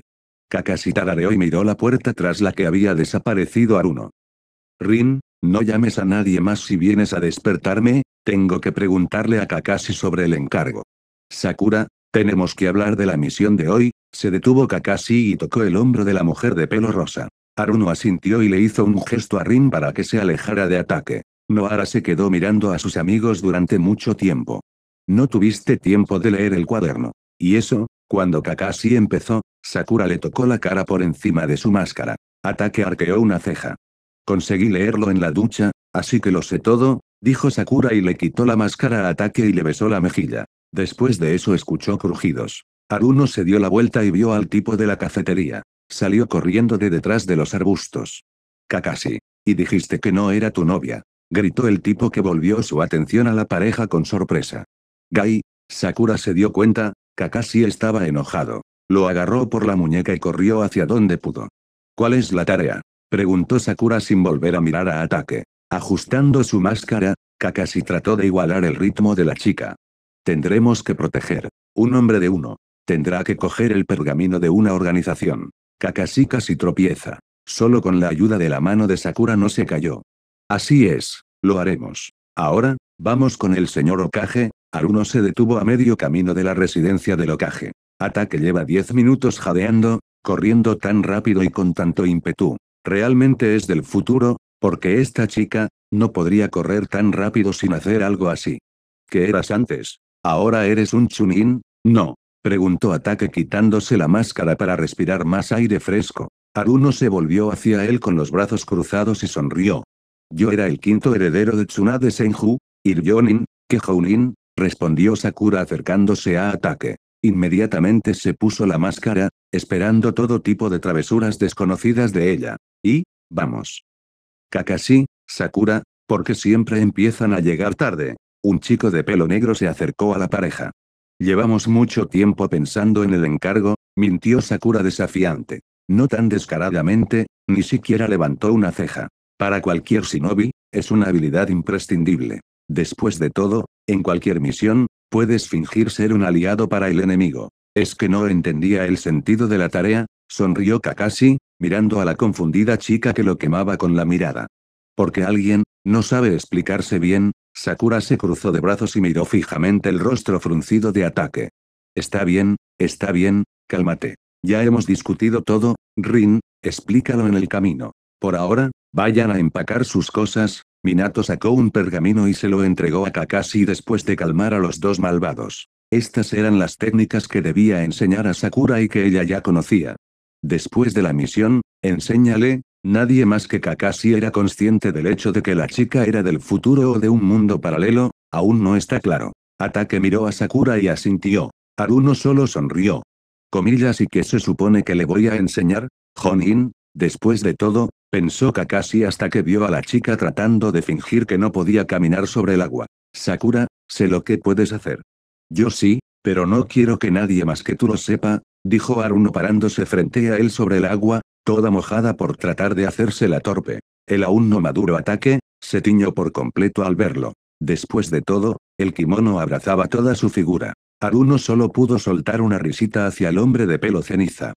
Kakashi tarareó y miró la puerta tras la que había desaparecido Aruno. Rin, no llames a nadie más si vienes a despertarme, tengo que preguntarle a Kakashi sobre el encargo. Sakura, tenemos que hablar de la misión de hoy, se detuvo Kakashi y tocó el hombro de la mujer de pelo rosa. Aruno asintió y le hizo un gesto a Rin para que se alejara de ataque. Noara se quedó mirando a sus amigos durante mucho tiempo. No tuviste tiempo de leer el cuaderno. Y eso, cuando Kakashi empezó, Sakura le tocó la cara por encima de su máscara. Ataque arqueó una ceja. Conseguí leerlo en la ducha, así que lo sé todo, dijo Sakura y le quitó la máscara a ataque y le besó la mejilla. Después de eso escuchó crujidos. Aruno se dio la vuelta y vio al tipo de la cafetería. Salió corriendo de detrás de los arbustos. Kakashi. Y dijiste que no era tu novia. Gritó el tipo que volvió su atención a la pareja con sorpresa. Gai. Sakura se dio cuenta, Kakashi estaba enojado. Lo agarró por la muñeca y corrió hacia donde pudo. ¿Cuál es la tarea? Preguntó Sakura sin volver a mirar a ataque. Ajustando su máscara, Kakashi trató de igualar el ritmo de la chica. Tendremos que proteger. Un hombre de uno. Tendrá que coger el pergamino de una organización. Kakashi casi tropieza. Solo con la ayuda de la mano de Sakura no se cayó. Así es, lo haremos. Ahora, vamos con el señor Okage. Aruno se detuvo a medio camino de la residencia del Okage. Ataque lleva 10 minutos jadeando, corriendo tan rápido y con tanto ímpetu, Realmente es del futuro, porque esta chica, no podría correr tan rápido sin hacer algo así. ¿Qué eras antes? ¿Ahora eres un chunin? No. Preguntó Ataque quitándose la máscara para respirar más aire fresco. Aruno se volvió hacia él con los brazos cruzados y sonrió. Yo era el quinto heredero de Tsunade Senju, Iryonin, que respondió Sakura acercándose a Ataque. Inmediatamente se puso la máscara, esperando todo tipo de travesuras desconocidas de ella. Y, vamos. Kakashi, Sakura, porque siempre empiezan a llegar tarde. Un chico de pelo negro se acercó a la pareja. Llevamos mucho tiempo pensando en el encargo, mintió Sakura desafiante. No tan descaradamente, ni siquiera levantó una ceja. Para cualquier shinobi, es una habilidad imprescindible. Después de todo, en cualquier misión, Puedes fingir ser un aliado para el enemigo. Es que no entendía el sentido de la tarea, sonrió Kakashi, mirando a la confundida chica que lo quemaba con la mirada. Porque alguien, no sabe explicarse bien, Sakura se cruzó de brazos y miró fijamente el rostro fruncido de ataque. Está bien, está bien, cálmate. Ya hemos discutido todo, Rin, explícalo en el camino. Por ahora, vayan a empacar sus cosas, Minato sacó un pergamino y se lo entregó a Kakashi después de calmar a los dos malvados. Estas eran las técnicas que debía enseñar a Sakura y que ella ya conocía. Después de la misión, enséñale, nadie más que Kakashi era consciente del hecho de que la chica era del futuro o de un mundo paralelo, aún no está claro. Ataque miró a Sakura y asintió. Aruno solo sonrió. Comillas y que se supone que le voy a enseñar, Honin, después de todo, Pensó Kakashi hasta que vio a la chica tratando de fingir que no podía caminar sobre el agua. Sakura, sé lo que puedes hacer. Yo sí, pero no quiero que nadie más que tú lo sepa, dijo Aruno parándose frente a él sobre el agua, toda mojada por tratar de hacerse la torpe. El aún no maduro ataque, se tiñó por completo al verlo. Después de todo, el kimono abrazaba toda su figura. Aruno solo pudo soltar una risita hacia el hombre de pelo ceniza.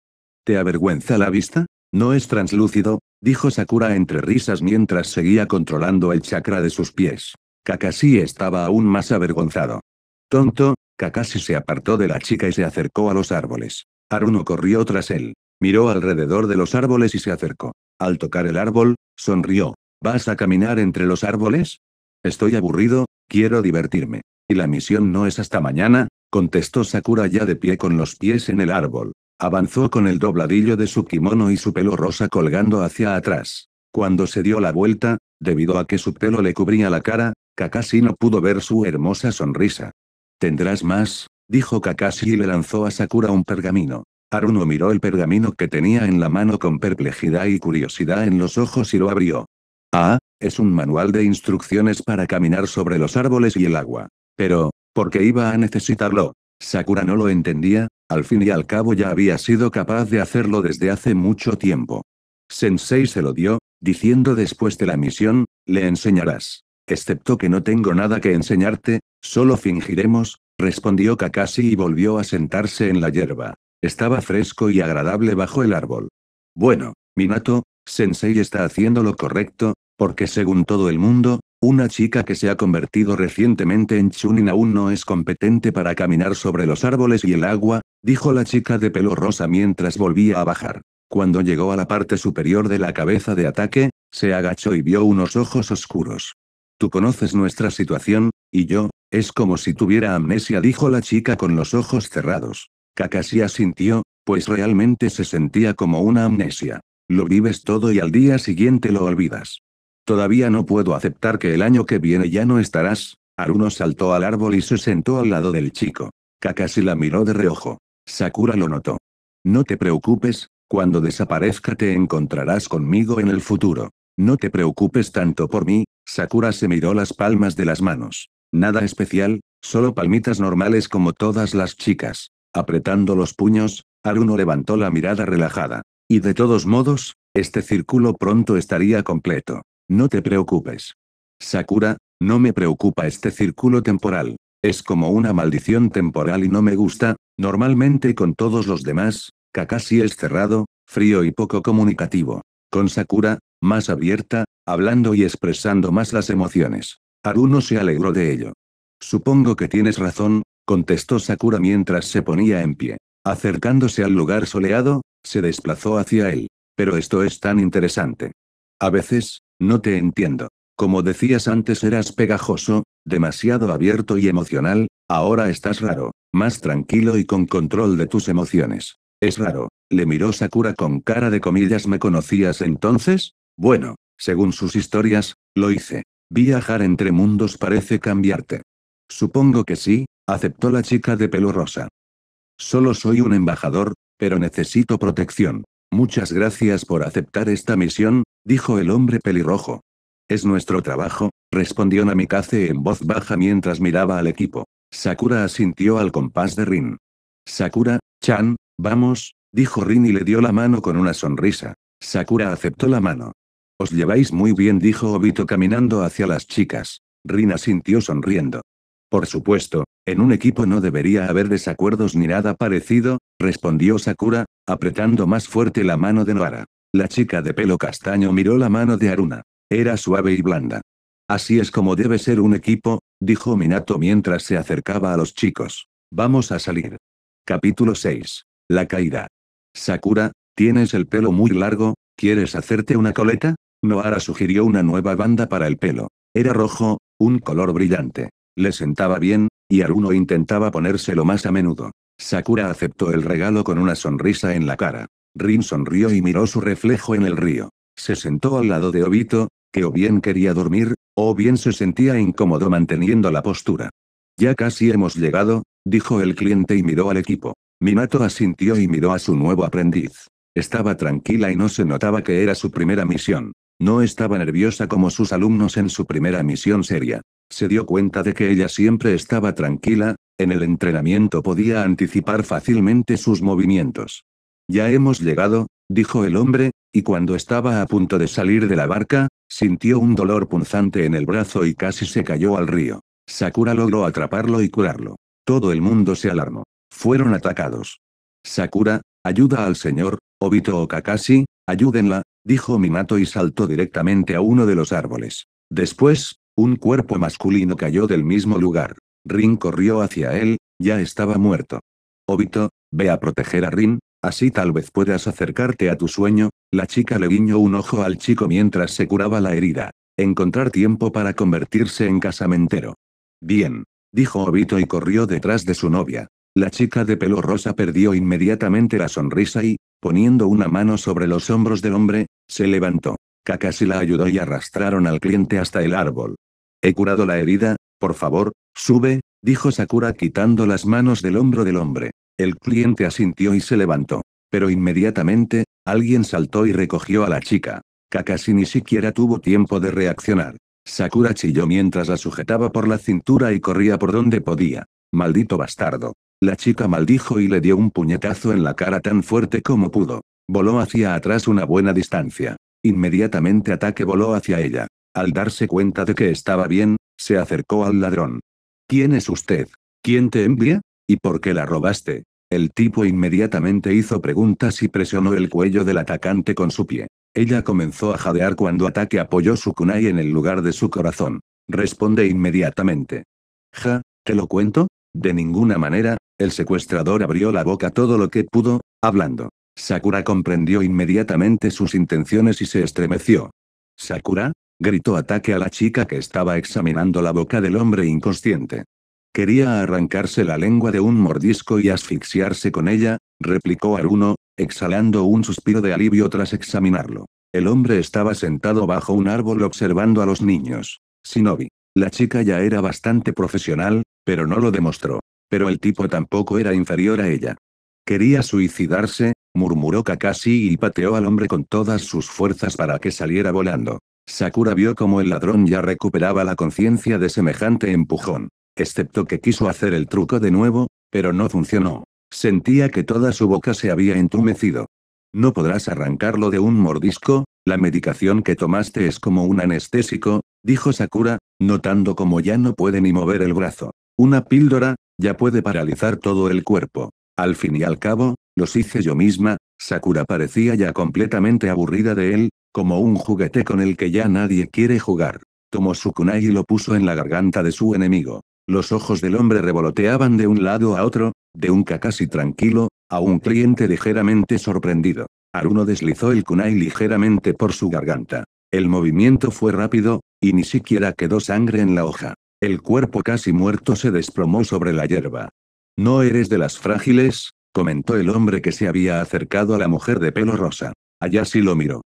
¿Te avergüenza la vista? No es translúcido, dijo Sakura entre risas mientras seguía controlando el chakra de sus pies. Kakashi estaba aún más avergonzado. Tonto, Kakashi se apartó de la chica y se acercó a los árboles. Aruno corrió tras él. Miró alrededor de los árboles y se acercó. Al tocar el árbol, sonrió. ¿Vas a caminar entre los árboles? Estoy aburrido, quiero divertirme. Y la misión no es hasta mañana, contestó Sakura ya de pie con los pies en el árbol. Avanzó con el dobladillo de su kimono y su pelo rosa colgando hacia atrás. Cuando se dio la vuelta, debido a que su pelo le cubría la cara, Kakashi no pudo ver su hermosa sonrisa. ¿Tendrás más? dijo Kakashi y le lanzó a Sakura un pergamino. Aruno miró el pergamino que tenía en la mano con perplejidad y curiosidad en los ojos y lo abrió. Ah, es un manual de instrucciones para caminar sobre los árboles y el agua. Pero, ¿por qué iba a necesitarlo? Sakura no lo entendía, al fin y al cabo ya había sido capaz de hacerlo desde hace mucho tiempo. Sensei se lo dio, diciendo después de la misión, le enseñarás. Excepto que no tengo nada que enseñarte, solo fingiremos, respondió Kakashi y volvió a sentarse en la hierba. Estaba fresco y agradable bajo el árbol. Bueno, Minato, Sensei está haciendo lo correcto, porque según todo el mundo, una chica que se ha convertido recientemente en Chunin aún no es competente para caminar sobre los árboles y el agua, dijo la chica de pelo rosa mientras volvía a bajar. Cuando llegó a la parte superior de la cabeza de ataque, se agachó y vio unos ojos oscuros. Tú conoces nuestra situación, y yo, es como si tuviera amnesia, dijo la chica con los ojos cerrados. Kakashi asintió, pues realmente se sentía como una amnesia. Lo vives todo y al día siguiente lo olvidas. Todavía no puedo aceptar que el año que viene ya no estarás. Aruno saltó al árbol y se sentó al lado del chico. Kakashi la miró de reojo. Sakura lo notó. No te preocupes, cuando desaparezca te encontrarás conmigo en el futuro. No te preocupes tanto por mí, Sakura se miró las palmas de las manos. Nada especial, solo palmitas normales como todas las chicas. Apretando los puños, Aruno levantó la mirada relajada. Y de todos modos, este círculo pronto estaría completo. No te preocupes. Sakura, no me preocupa este círculo temporal. Es como una maldición temporal y no me gusta, normalmente con todos los demás, Kakashi es cerrado, frío y poco comunicativo. Con Sakura, más abierta, hablando y expresando más las emociones. Haruno se alegró de ello. Supongo que tienes razón, contestó Sakura mientras se ponía en pie. Acercándose al lugar soleado, se desplazó hacia él. Pero esto es tan interesante. A veces, no te entiendo. Como decías antes eras pegajoso, demasiado abierto y emocional, ahora estás raro, más tranquilo y con control de tus emociones. Es raro. Le miró Sakura con cara de comillas. ¿Me conocías entonces? Bueno, según sus historias, lo hice. Viajar entre mundos parece cambiarte. Supongo que sí, aceptó la chica de pelo rosa. Solo soy un embajador, pero necesito protección. Muchas gracias por aceptar esta misión, dijo el hombre pelirrojo. Es nuestro trabajo, respondió Namikaze en voz baja mientras miraba al equipo. Sakura asintió al compás de Rin. Sakura, Chan, vamos, dijo Rin y le dio la mano con una sonrisa. Sakura aceptó la mano. Os lleváis muy bien, dijo Obito caminando hacia las chicas. Rin asintió sonriendo. Por supuesto, en un equipo no debería haber desacuerdos ni nada parecido, respondió Sakura, apretando más fuerte la mano de Noara. La chica de pelo castaño miró la mano de Aruna. Era suave y blanda. Así es como debe ser un equipo, dijo Minato mientras se acercaba a los chicos. Vamos a salir. Capítulo 6. La caída. Sakura, tienes el pelo muy largo, ¿quieres hacerte una coleta? Noara sugirió una nueva banda para el pelo. Era rojo, un color brillante. Le sentaba bien, y Aruno intentaba ponérselo más a menudo. Sakura aceptó el regalo con una sonrisa en la cara. Rin sonrió y miró su reflejo en el río. Se sentó al lado de Obito, que o bien quería dormir, o bien se sentía incómodo manteniendo la postura. Ya casi hemos llegado, dijo el cliente y miró al equipo. Minato asintió y miró a su nuevo aprendiz. Estaba tranquila y no se notaba que era su primera misión. No estaba nerviosa como sus alumnos en su primera misión seria. Se dio cuenta de que ella siempre estaba tranquila, en el entrenamiento podía anticipar fácilmente sus movimientos. Ya hemos llegado, dijo el hombre, y cuando estaba a punto de salir de la barca, sintió un dolor punzante en el brazo y casi se cayó al río. Sakura logró atraparlo y curarlo. Todo el mundo se alarmó. Fueron atacados. Sakura, ayuda al señor, Obito o Kakashi, ayúdenla, dijo Minato y saltó directamente a uno de los árboles. Después, un cuerpo masculino cayó del mismo lugar. Rin corrió hacia él, ya estaba muerto. Obito, ve a proteger a Rin, así tal vez puedas acercarte a tu sueño, la chica le guiñó un ojo al chico mientras se curaba la herida. Encontrar tiempo para convertirse en casamentero. Bien. Dijo Obito y corrió detrás de su novia. La chica de pelo rosa perdió inmediatamente la sonrisa y, poniendo una mano sobre los hombros del hombre, se levantó. Kakashi la ayudó y arrastraron al cliente hasta el árbol. He curado la herida, por favor, sube, dijo Sakura quitando las manos del hombro del hombre. El cliente asintió y se levantó. Pero inmediatamente, alguien saltó y recogió a la chica. Kakashi ni siquiera tuvo tiempo de reaccionar. Sakura chilló mientras la sujetaba por la cintura y corría por donde podía. Maldito bastardo. La chica maldijo y le dio un puñetazo en la cara tan fuerte como pudo. Voló hacia atrás una buena distancia. Inmediatamente ataque voló hacia ella. Al darse cuenta de que estaba bien, se acercó al ladrón. ¿Quién es usted? ¿Quién te envía? ¿Y por qué la robaste? El tipo inmediatamente hizo preguntas y presionó el cuello del atacante con su pie. Ella comenzó a jadear cuando Ataque apoyó su kunai en el lugar de su corazón. Responde inmediatamente. Ja, ¿te lo cuento? De ninguna manera, el secuestrador abrió la boca todo lo que pudo, hablando. Sakura comprendió inmediatamente sus intenciones y se estremeció. ¿Sakura? gritó ataque a la chica que estaba examinando la boca del hombre inconsciente. Quería arrancarse la lengua de un mordisco y asfixiarse con ella, replicó Aruno, exhalando un suspiro de alivio tras examinarlo. El hombre estaba sentado bajo un árbol observando a los niños. Sinobi. La chica ya era bastante profesional, pero no lo demostró. Pero el tipo tampoco era inferior a ella. Quería suicidarse, murmuró Kakashi y pateó al hombre con todas sus fuerzas para que saliera volando. Sakura vio como el ladrón ya recuperaba la conciencia de semejante empujón. Excepto que quiso hacer el truco de nuevo, pero no funcionó. Sentía que toda su boca se había entumecido. No podrás arrancarlo de un mordisco, la medicación que tomaste es como un anestésico, dijo Sakura, notando como ya no puede ni mover el brazo. Una píldora, ya puede paralizar todo el cuerpo. Al fin y al cabo, los hice yo misma, Sakura parecía ya completamente aburrida de él, como un juguete con el que ya nadie quiere jugar. Tomó su kunai y lo puso en la garganta de su enemigo. Los ojos del hombre revoloteaban de un lado a otro, de un Kakashi tranquilo, a un cliente ligeramente sorprendido. Aruno deslizó el kunai ligeramente por su garganta. El movimiento fue rápido, y ni siquiera quedó sangre en la hoja. El cuerpo casi muerto se desplomó sobre la hierba. No eres de las frágiles, comentó el hombre que se había acercado a la mujer de pelo rosa. Allá sí lo miró.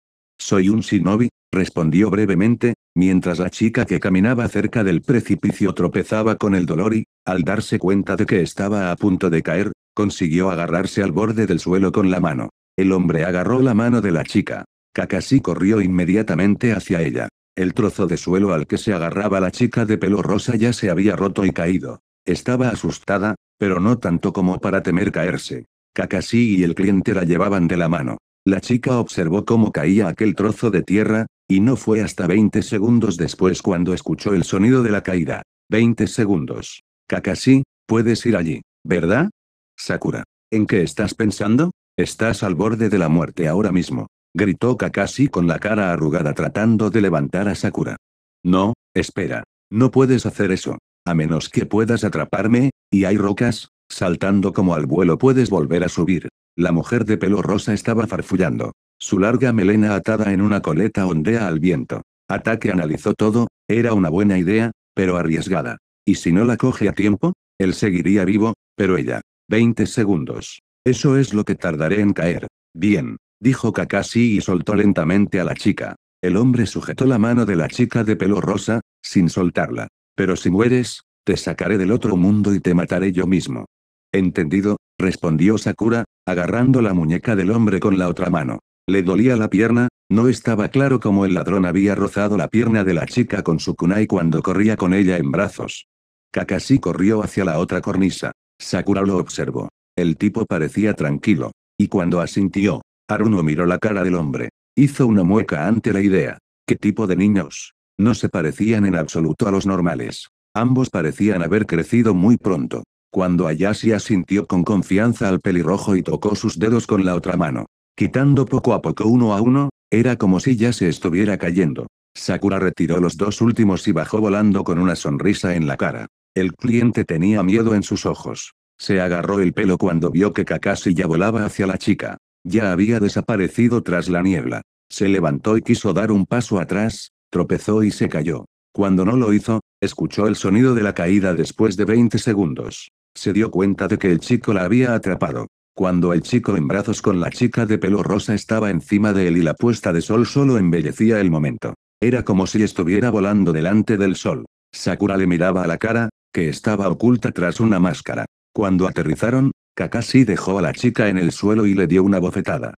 Soy un shinobi, respondió brevemente, mientras la chica que caminaba cerca del precipicio tropezaba con el dolor y, al darse cuenta de que estaba a punto de caer, consiguió agarrarse al borde del suelo con la mano. El hombre agarró la mano de la chica. Kakashi corrió inmediatamente hacia ella. El trozo de suelo al que se agarraba la chica de pelo rosa ya se había roto y caído. Estaba asustada, pero no tanto como para temer caerse. Kakashi y el cliente la llevaban de la mano. La chica observó cómo caía aquel trozo de tierra, y no fue hasta 20 segundos después cuando escuchó el sonido de la caída. 20 segundos. Kakashi, puedes ir allí, ¿verdad? Sakura. ¿En qué estás pensando? Estás al borde de la muerte ahora mismo. Gritó Kakashi con la cara arrugada tratando de levantar a Sakura. No, espera. No puedes hacer eso. A menos que puedas atraparme, y hay rocas, saltando como al vuelo puedes volver a subir. La mujer de pelo rosa estaba farfullando. Su larga melena atada en una coleta ondea al viento. Ataque analizó todo, era una buena idea, pero arriesgada. ¿Y si no la coge a tiempo? Él seguiría vivo, pero ella. 20 segundos. Eso es lo que tardaré en caer. Bien, dijo Kakashi y soltó lentamente a la chica. El hombre sujetó la mano de la chica de pelo rosa, sin soltarla. Pero si mueres, te sacaré del otro mundo y te mataré yo mismo. Entendido, respondió Sakura, agarrando la muñeca del hombre con la otra mano. Le dolía la pierna, no estaba claro cómo el ladrón había rozado la pierna de la chica con su kunai cuando corría con ella en brazos. Kakashi corrió hacia la otra cornisa. Sakura lo observó. El tipo parecía tranquilo. Y cuando asintió, Aruno miró la cara del hombre. Hizo una mueca ante la idea. ¿Qué tipo de niños? No se parecían en absoluto a los normales. Ambos parecían haber crecido muy pronto. Cuando Ayashi asintió con confianza al pelirrojo y tocó sus dedos con la otra mano. Quitando poco a poco uno a uno, era como si ya se estuviera cayendo. Sakura retiró los dos últimos y bajó volando con una sonrisa en la cara. El cliente tenía miedo en sus ojos. Se agarró el pelo cuando vio que Kakashi ya volaba hacia la chica. Ya había desaparecido tras la niebla. Se levantó y quiso dar un paso atrás, tropezó y se cayó. Cuando no lo hizo, escuchó el sonido de la caída después de 20 segundos. Se dio cuenta de que el chico la había atrapado. Cuando el chico en brazos con la chica de pelo rosa estaba encima de él y la puesta de sol solo embellecía el momento. Era como si estuviera volando delante del sol. Sakura le miraba a la cara, que estaba oculta tras una máscara. Cuando aterrizaron, Kakashi dejó a la chica en el suelo y le dio una bofetada.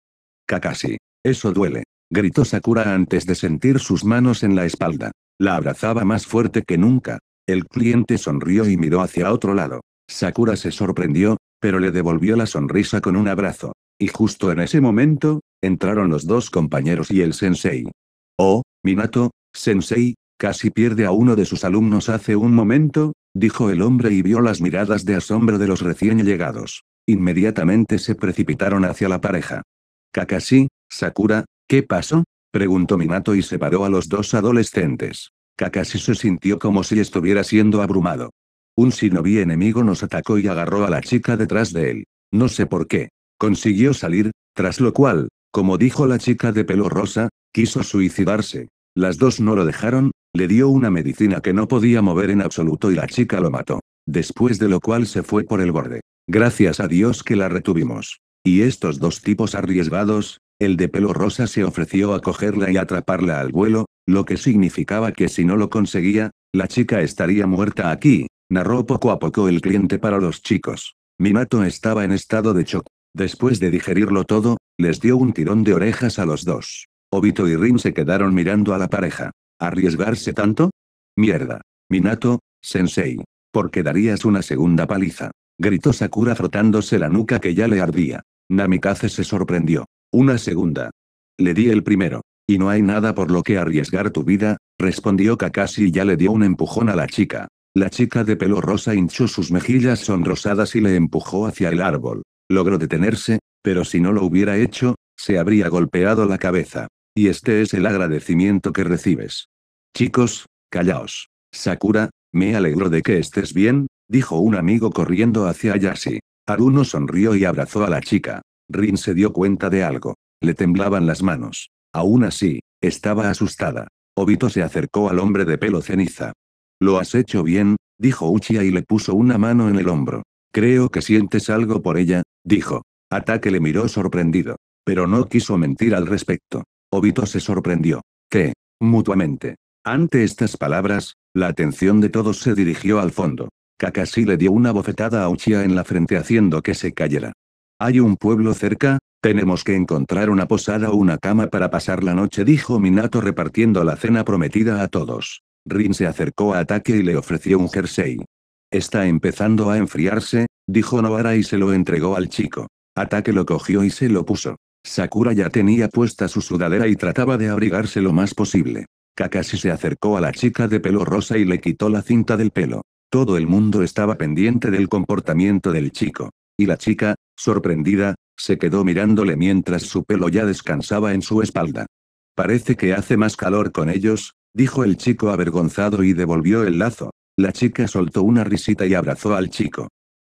Kakashi. Eso duele. Gritó Sakura antes de sentir sus manos en la espalda. La abrazaba más fuerte que nunca. El cliente sonrió y miró hacia otro lado. Sakura se sorprendió, pero le devolvió la sonrisa con un abrazo. Y justo en ese momento, entraron los dos compañeros y el sensei. Oh, Minato, sensei, casi pierde a uno de sus alumnos hace un momento, dijo el hombre y vio las miradas de asombro de los recién llegados. Inmediatamente se precipitaron hacia la pareja. Kakashi, Sakura, ¿qué pasó? preguntó Minato y separó a los dos adolescentes. Kakashi se sintió como si estuviera siendo abrumado. Un shinobi enemigo nos atacó y agarró a la chica detrás de él. No sé por qué. Consiguió salir, tras lo cual, como dijo la chica de pelo rosa, quiso suicidarse. Las dos no lo dejaron, le dio una medicina que no podía mover en absoluto y la chica lo mató. Después de lo cual se fue por el borde. Gracias a Dios que la retuvimos. Y estos dos tipos arriesgados, el de pelo rosa se ofreció a cogerla y atraparla al vuelo, lo que significaba que si no lo conseguía, la chica estaría muerta aquí, narró poco a poco el cliente para los chicos. Minato estaba en estado de shock. Después de digerirlo todo, les dio un tirón de orejas a los dos. Obito y Rin se quedaron mirando a la pareja. ¿Arriesgarse tanto? Mierda. Minato, sensei. ¿Por qué darías una segunda paliza. Gritó Sakura frotándose la nuca que ya le ardía. Namikaze se sorprendió. Una segunda. Le di el primero. Y no hay nada por lo que arriesgar tu vida, respondió Kakashi y ya le dio un empujón a la chica. La chica de pelo rosa hinchó sus mejillas sonrosadas y le empujó hacia el árbol. Logró detenerse, pero si no lo hubiera hecho, se habría golpeado la cabeza. Y este es el agradecimiento que recibes. Chicos, callaos. Sakura, me alegro de que estés bien, dijo un amigo corriendo hacia Ayashi. Aruno sonrió y abrazó a la chica. Rin se dio cuenta de algo. Le temblaban las manos. Aún así, estaba asustada. Obito se acercó al hombre de pelo ceniza. Lo has hecho bien, dijo Uchiha y le puso una mano en el hombro. Creo que sientes algo por ella, dijo. Ataque le miró sorprendido. Pero no quiso mentir al respecto. Obito se sorprendió. ¿Qué? Mutuamente. Ante estas palabras, la atención de todos se dirigió al fondo. Kakashi le dio una bofetada a Uchiha en la frente haciendo que se cayera. Hay un pueblo cerca, tenemos que encontrar una posada o una cama para pasar la noche, dijo Minato repartiendo la cena prometida a todos. Rin se acercó a ataque y le ofreció un jersey. Está empezando a enfriarse, dijo Novara y se lo entregó al chico. Ataque lo cogió y se lo puso. Sakura ya tenía puesta su sudadera y trataba de abrigarse lo más posible. Kakashi se acercó a la chica de pelo rosa y le quitó la cinta del pelo. Todo el mundo estaba pendiente del comportamiento del chico. Y la chica, sorprendida, se quedó mirándole mientras su pelo ya descansaba en su espalda. Parece que hace más calor con ellos, dijo el chico avergonzado y devolvió el lazo. La chica soltó una risita y abrazó al chico.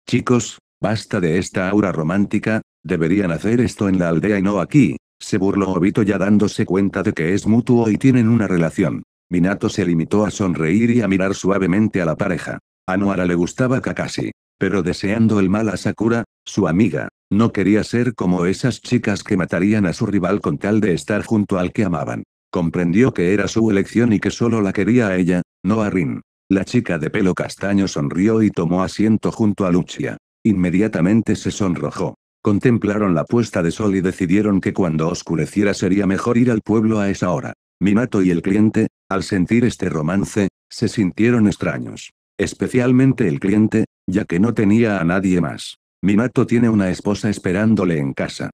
Chicos, basta de esta aura romántica, deberían hacer esto en la aldea y no aquí, se burló Obito ya dándose cuenta de que es mutuo y tienen una relación. Minato se limitó a sonreír y a mirar suavemente a la pareja. A Noara le gustaba Kakashi, pero deseando el mal a Sakura, su amiga, no quería ser como esas chicas que matarían a su rival con tal de estar junto al que amaban. Comprendió que era su elección y que solo la quería a ella, no a Rin. La chica de pelo castaño sonrió y tomó asiento junto a Lucia. Inmediatamente se sonrojó. Contemplaron la puesta de sol y decidieron que cuando oscureciera sería mejor ir al pueblo a esa hora. Minato y el cliente, al sentir este romance, se sintieron extraños. Especialmente el cliente, ya que no tenía a nadie más. Minato tiene una esposa esperándole en casa.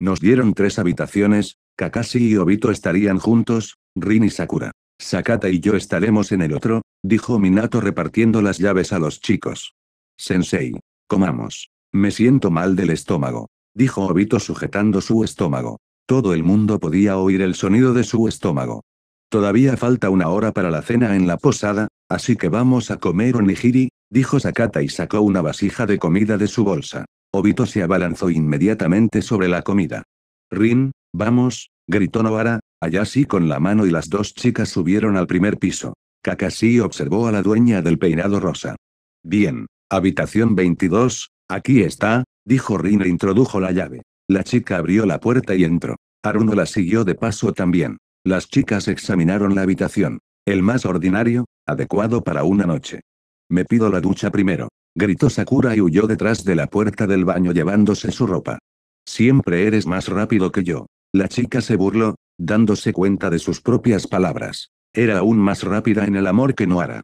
Nos dieron tres habitaciones, Kakashi y Obito estarían juntos, Rin y Sakura. Sakata y yo estaremos en el otro, dijo Minato repartiendo las llaves a los chicos. Sensei. Comamos. Me siento mal del estómago. Dijo Obito sujetando su estómago. Todo el mundo podía oír el sonido de su estómago. Todavía falta una hora para la cena en la posada, así que vamos a comer onigiri, dijo Sakata y sacó una vasija de comida de su bolsa. Obito se abalanzó inmediatamente sobre la comida. Rin, vamos, gritó Novara. allá sí con la mano y las dos chicas subieron al primer piso. Kakashi observó a la dueña del peinado rosa. Bien, habitación 22, aquí está, dijo Rin e introdujo la llave. La chica abrió la puerta y entró. Aruno la siguió de paso también. Las chicas examinaron la habitación. El más ordinario, adecuado para una noche. Me pido la ducha primero, gritó Sakura y huyó detrás de la puerta del baño llevándose su ropa. Siempre eres más rápido que yo, la chica se burló, dándose cuenta de sus propias palabras. Era aún más rápida en el amor que Noara.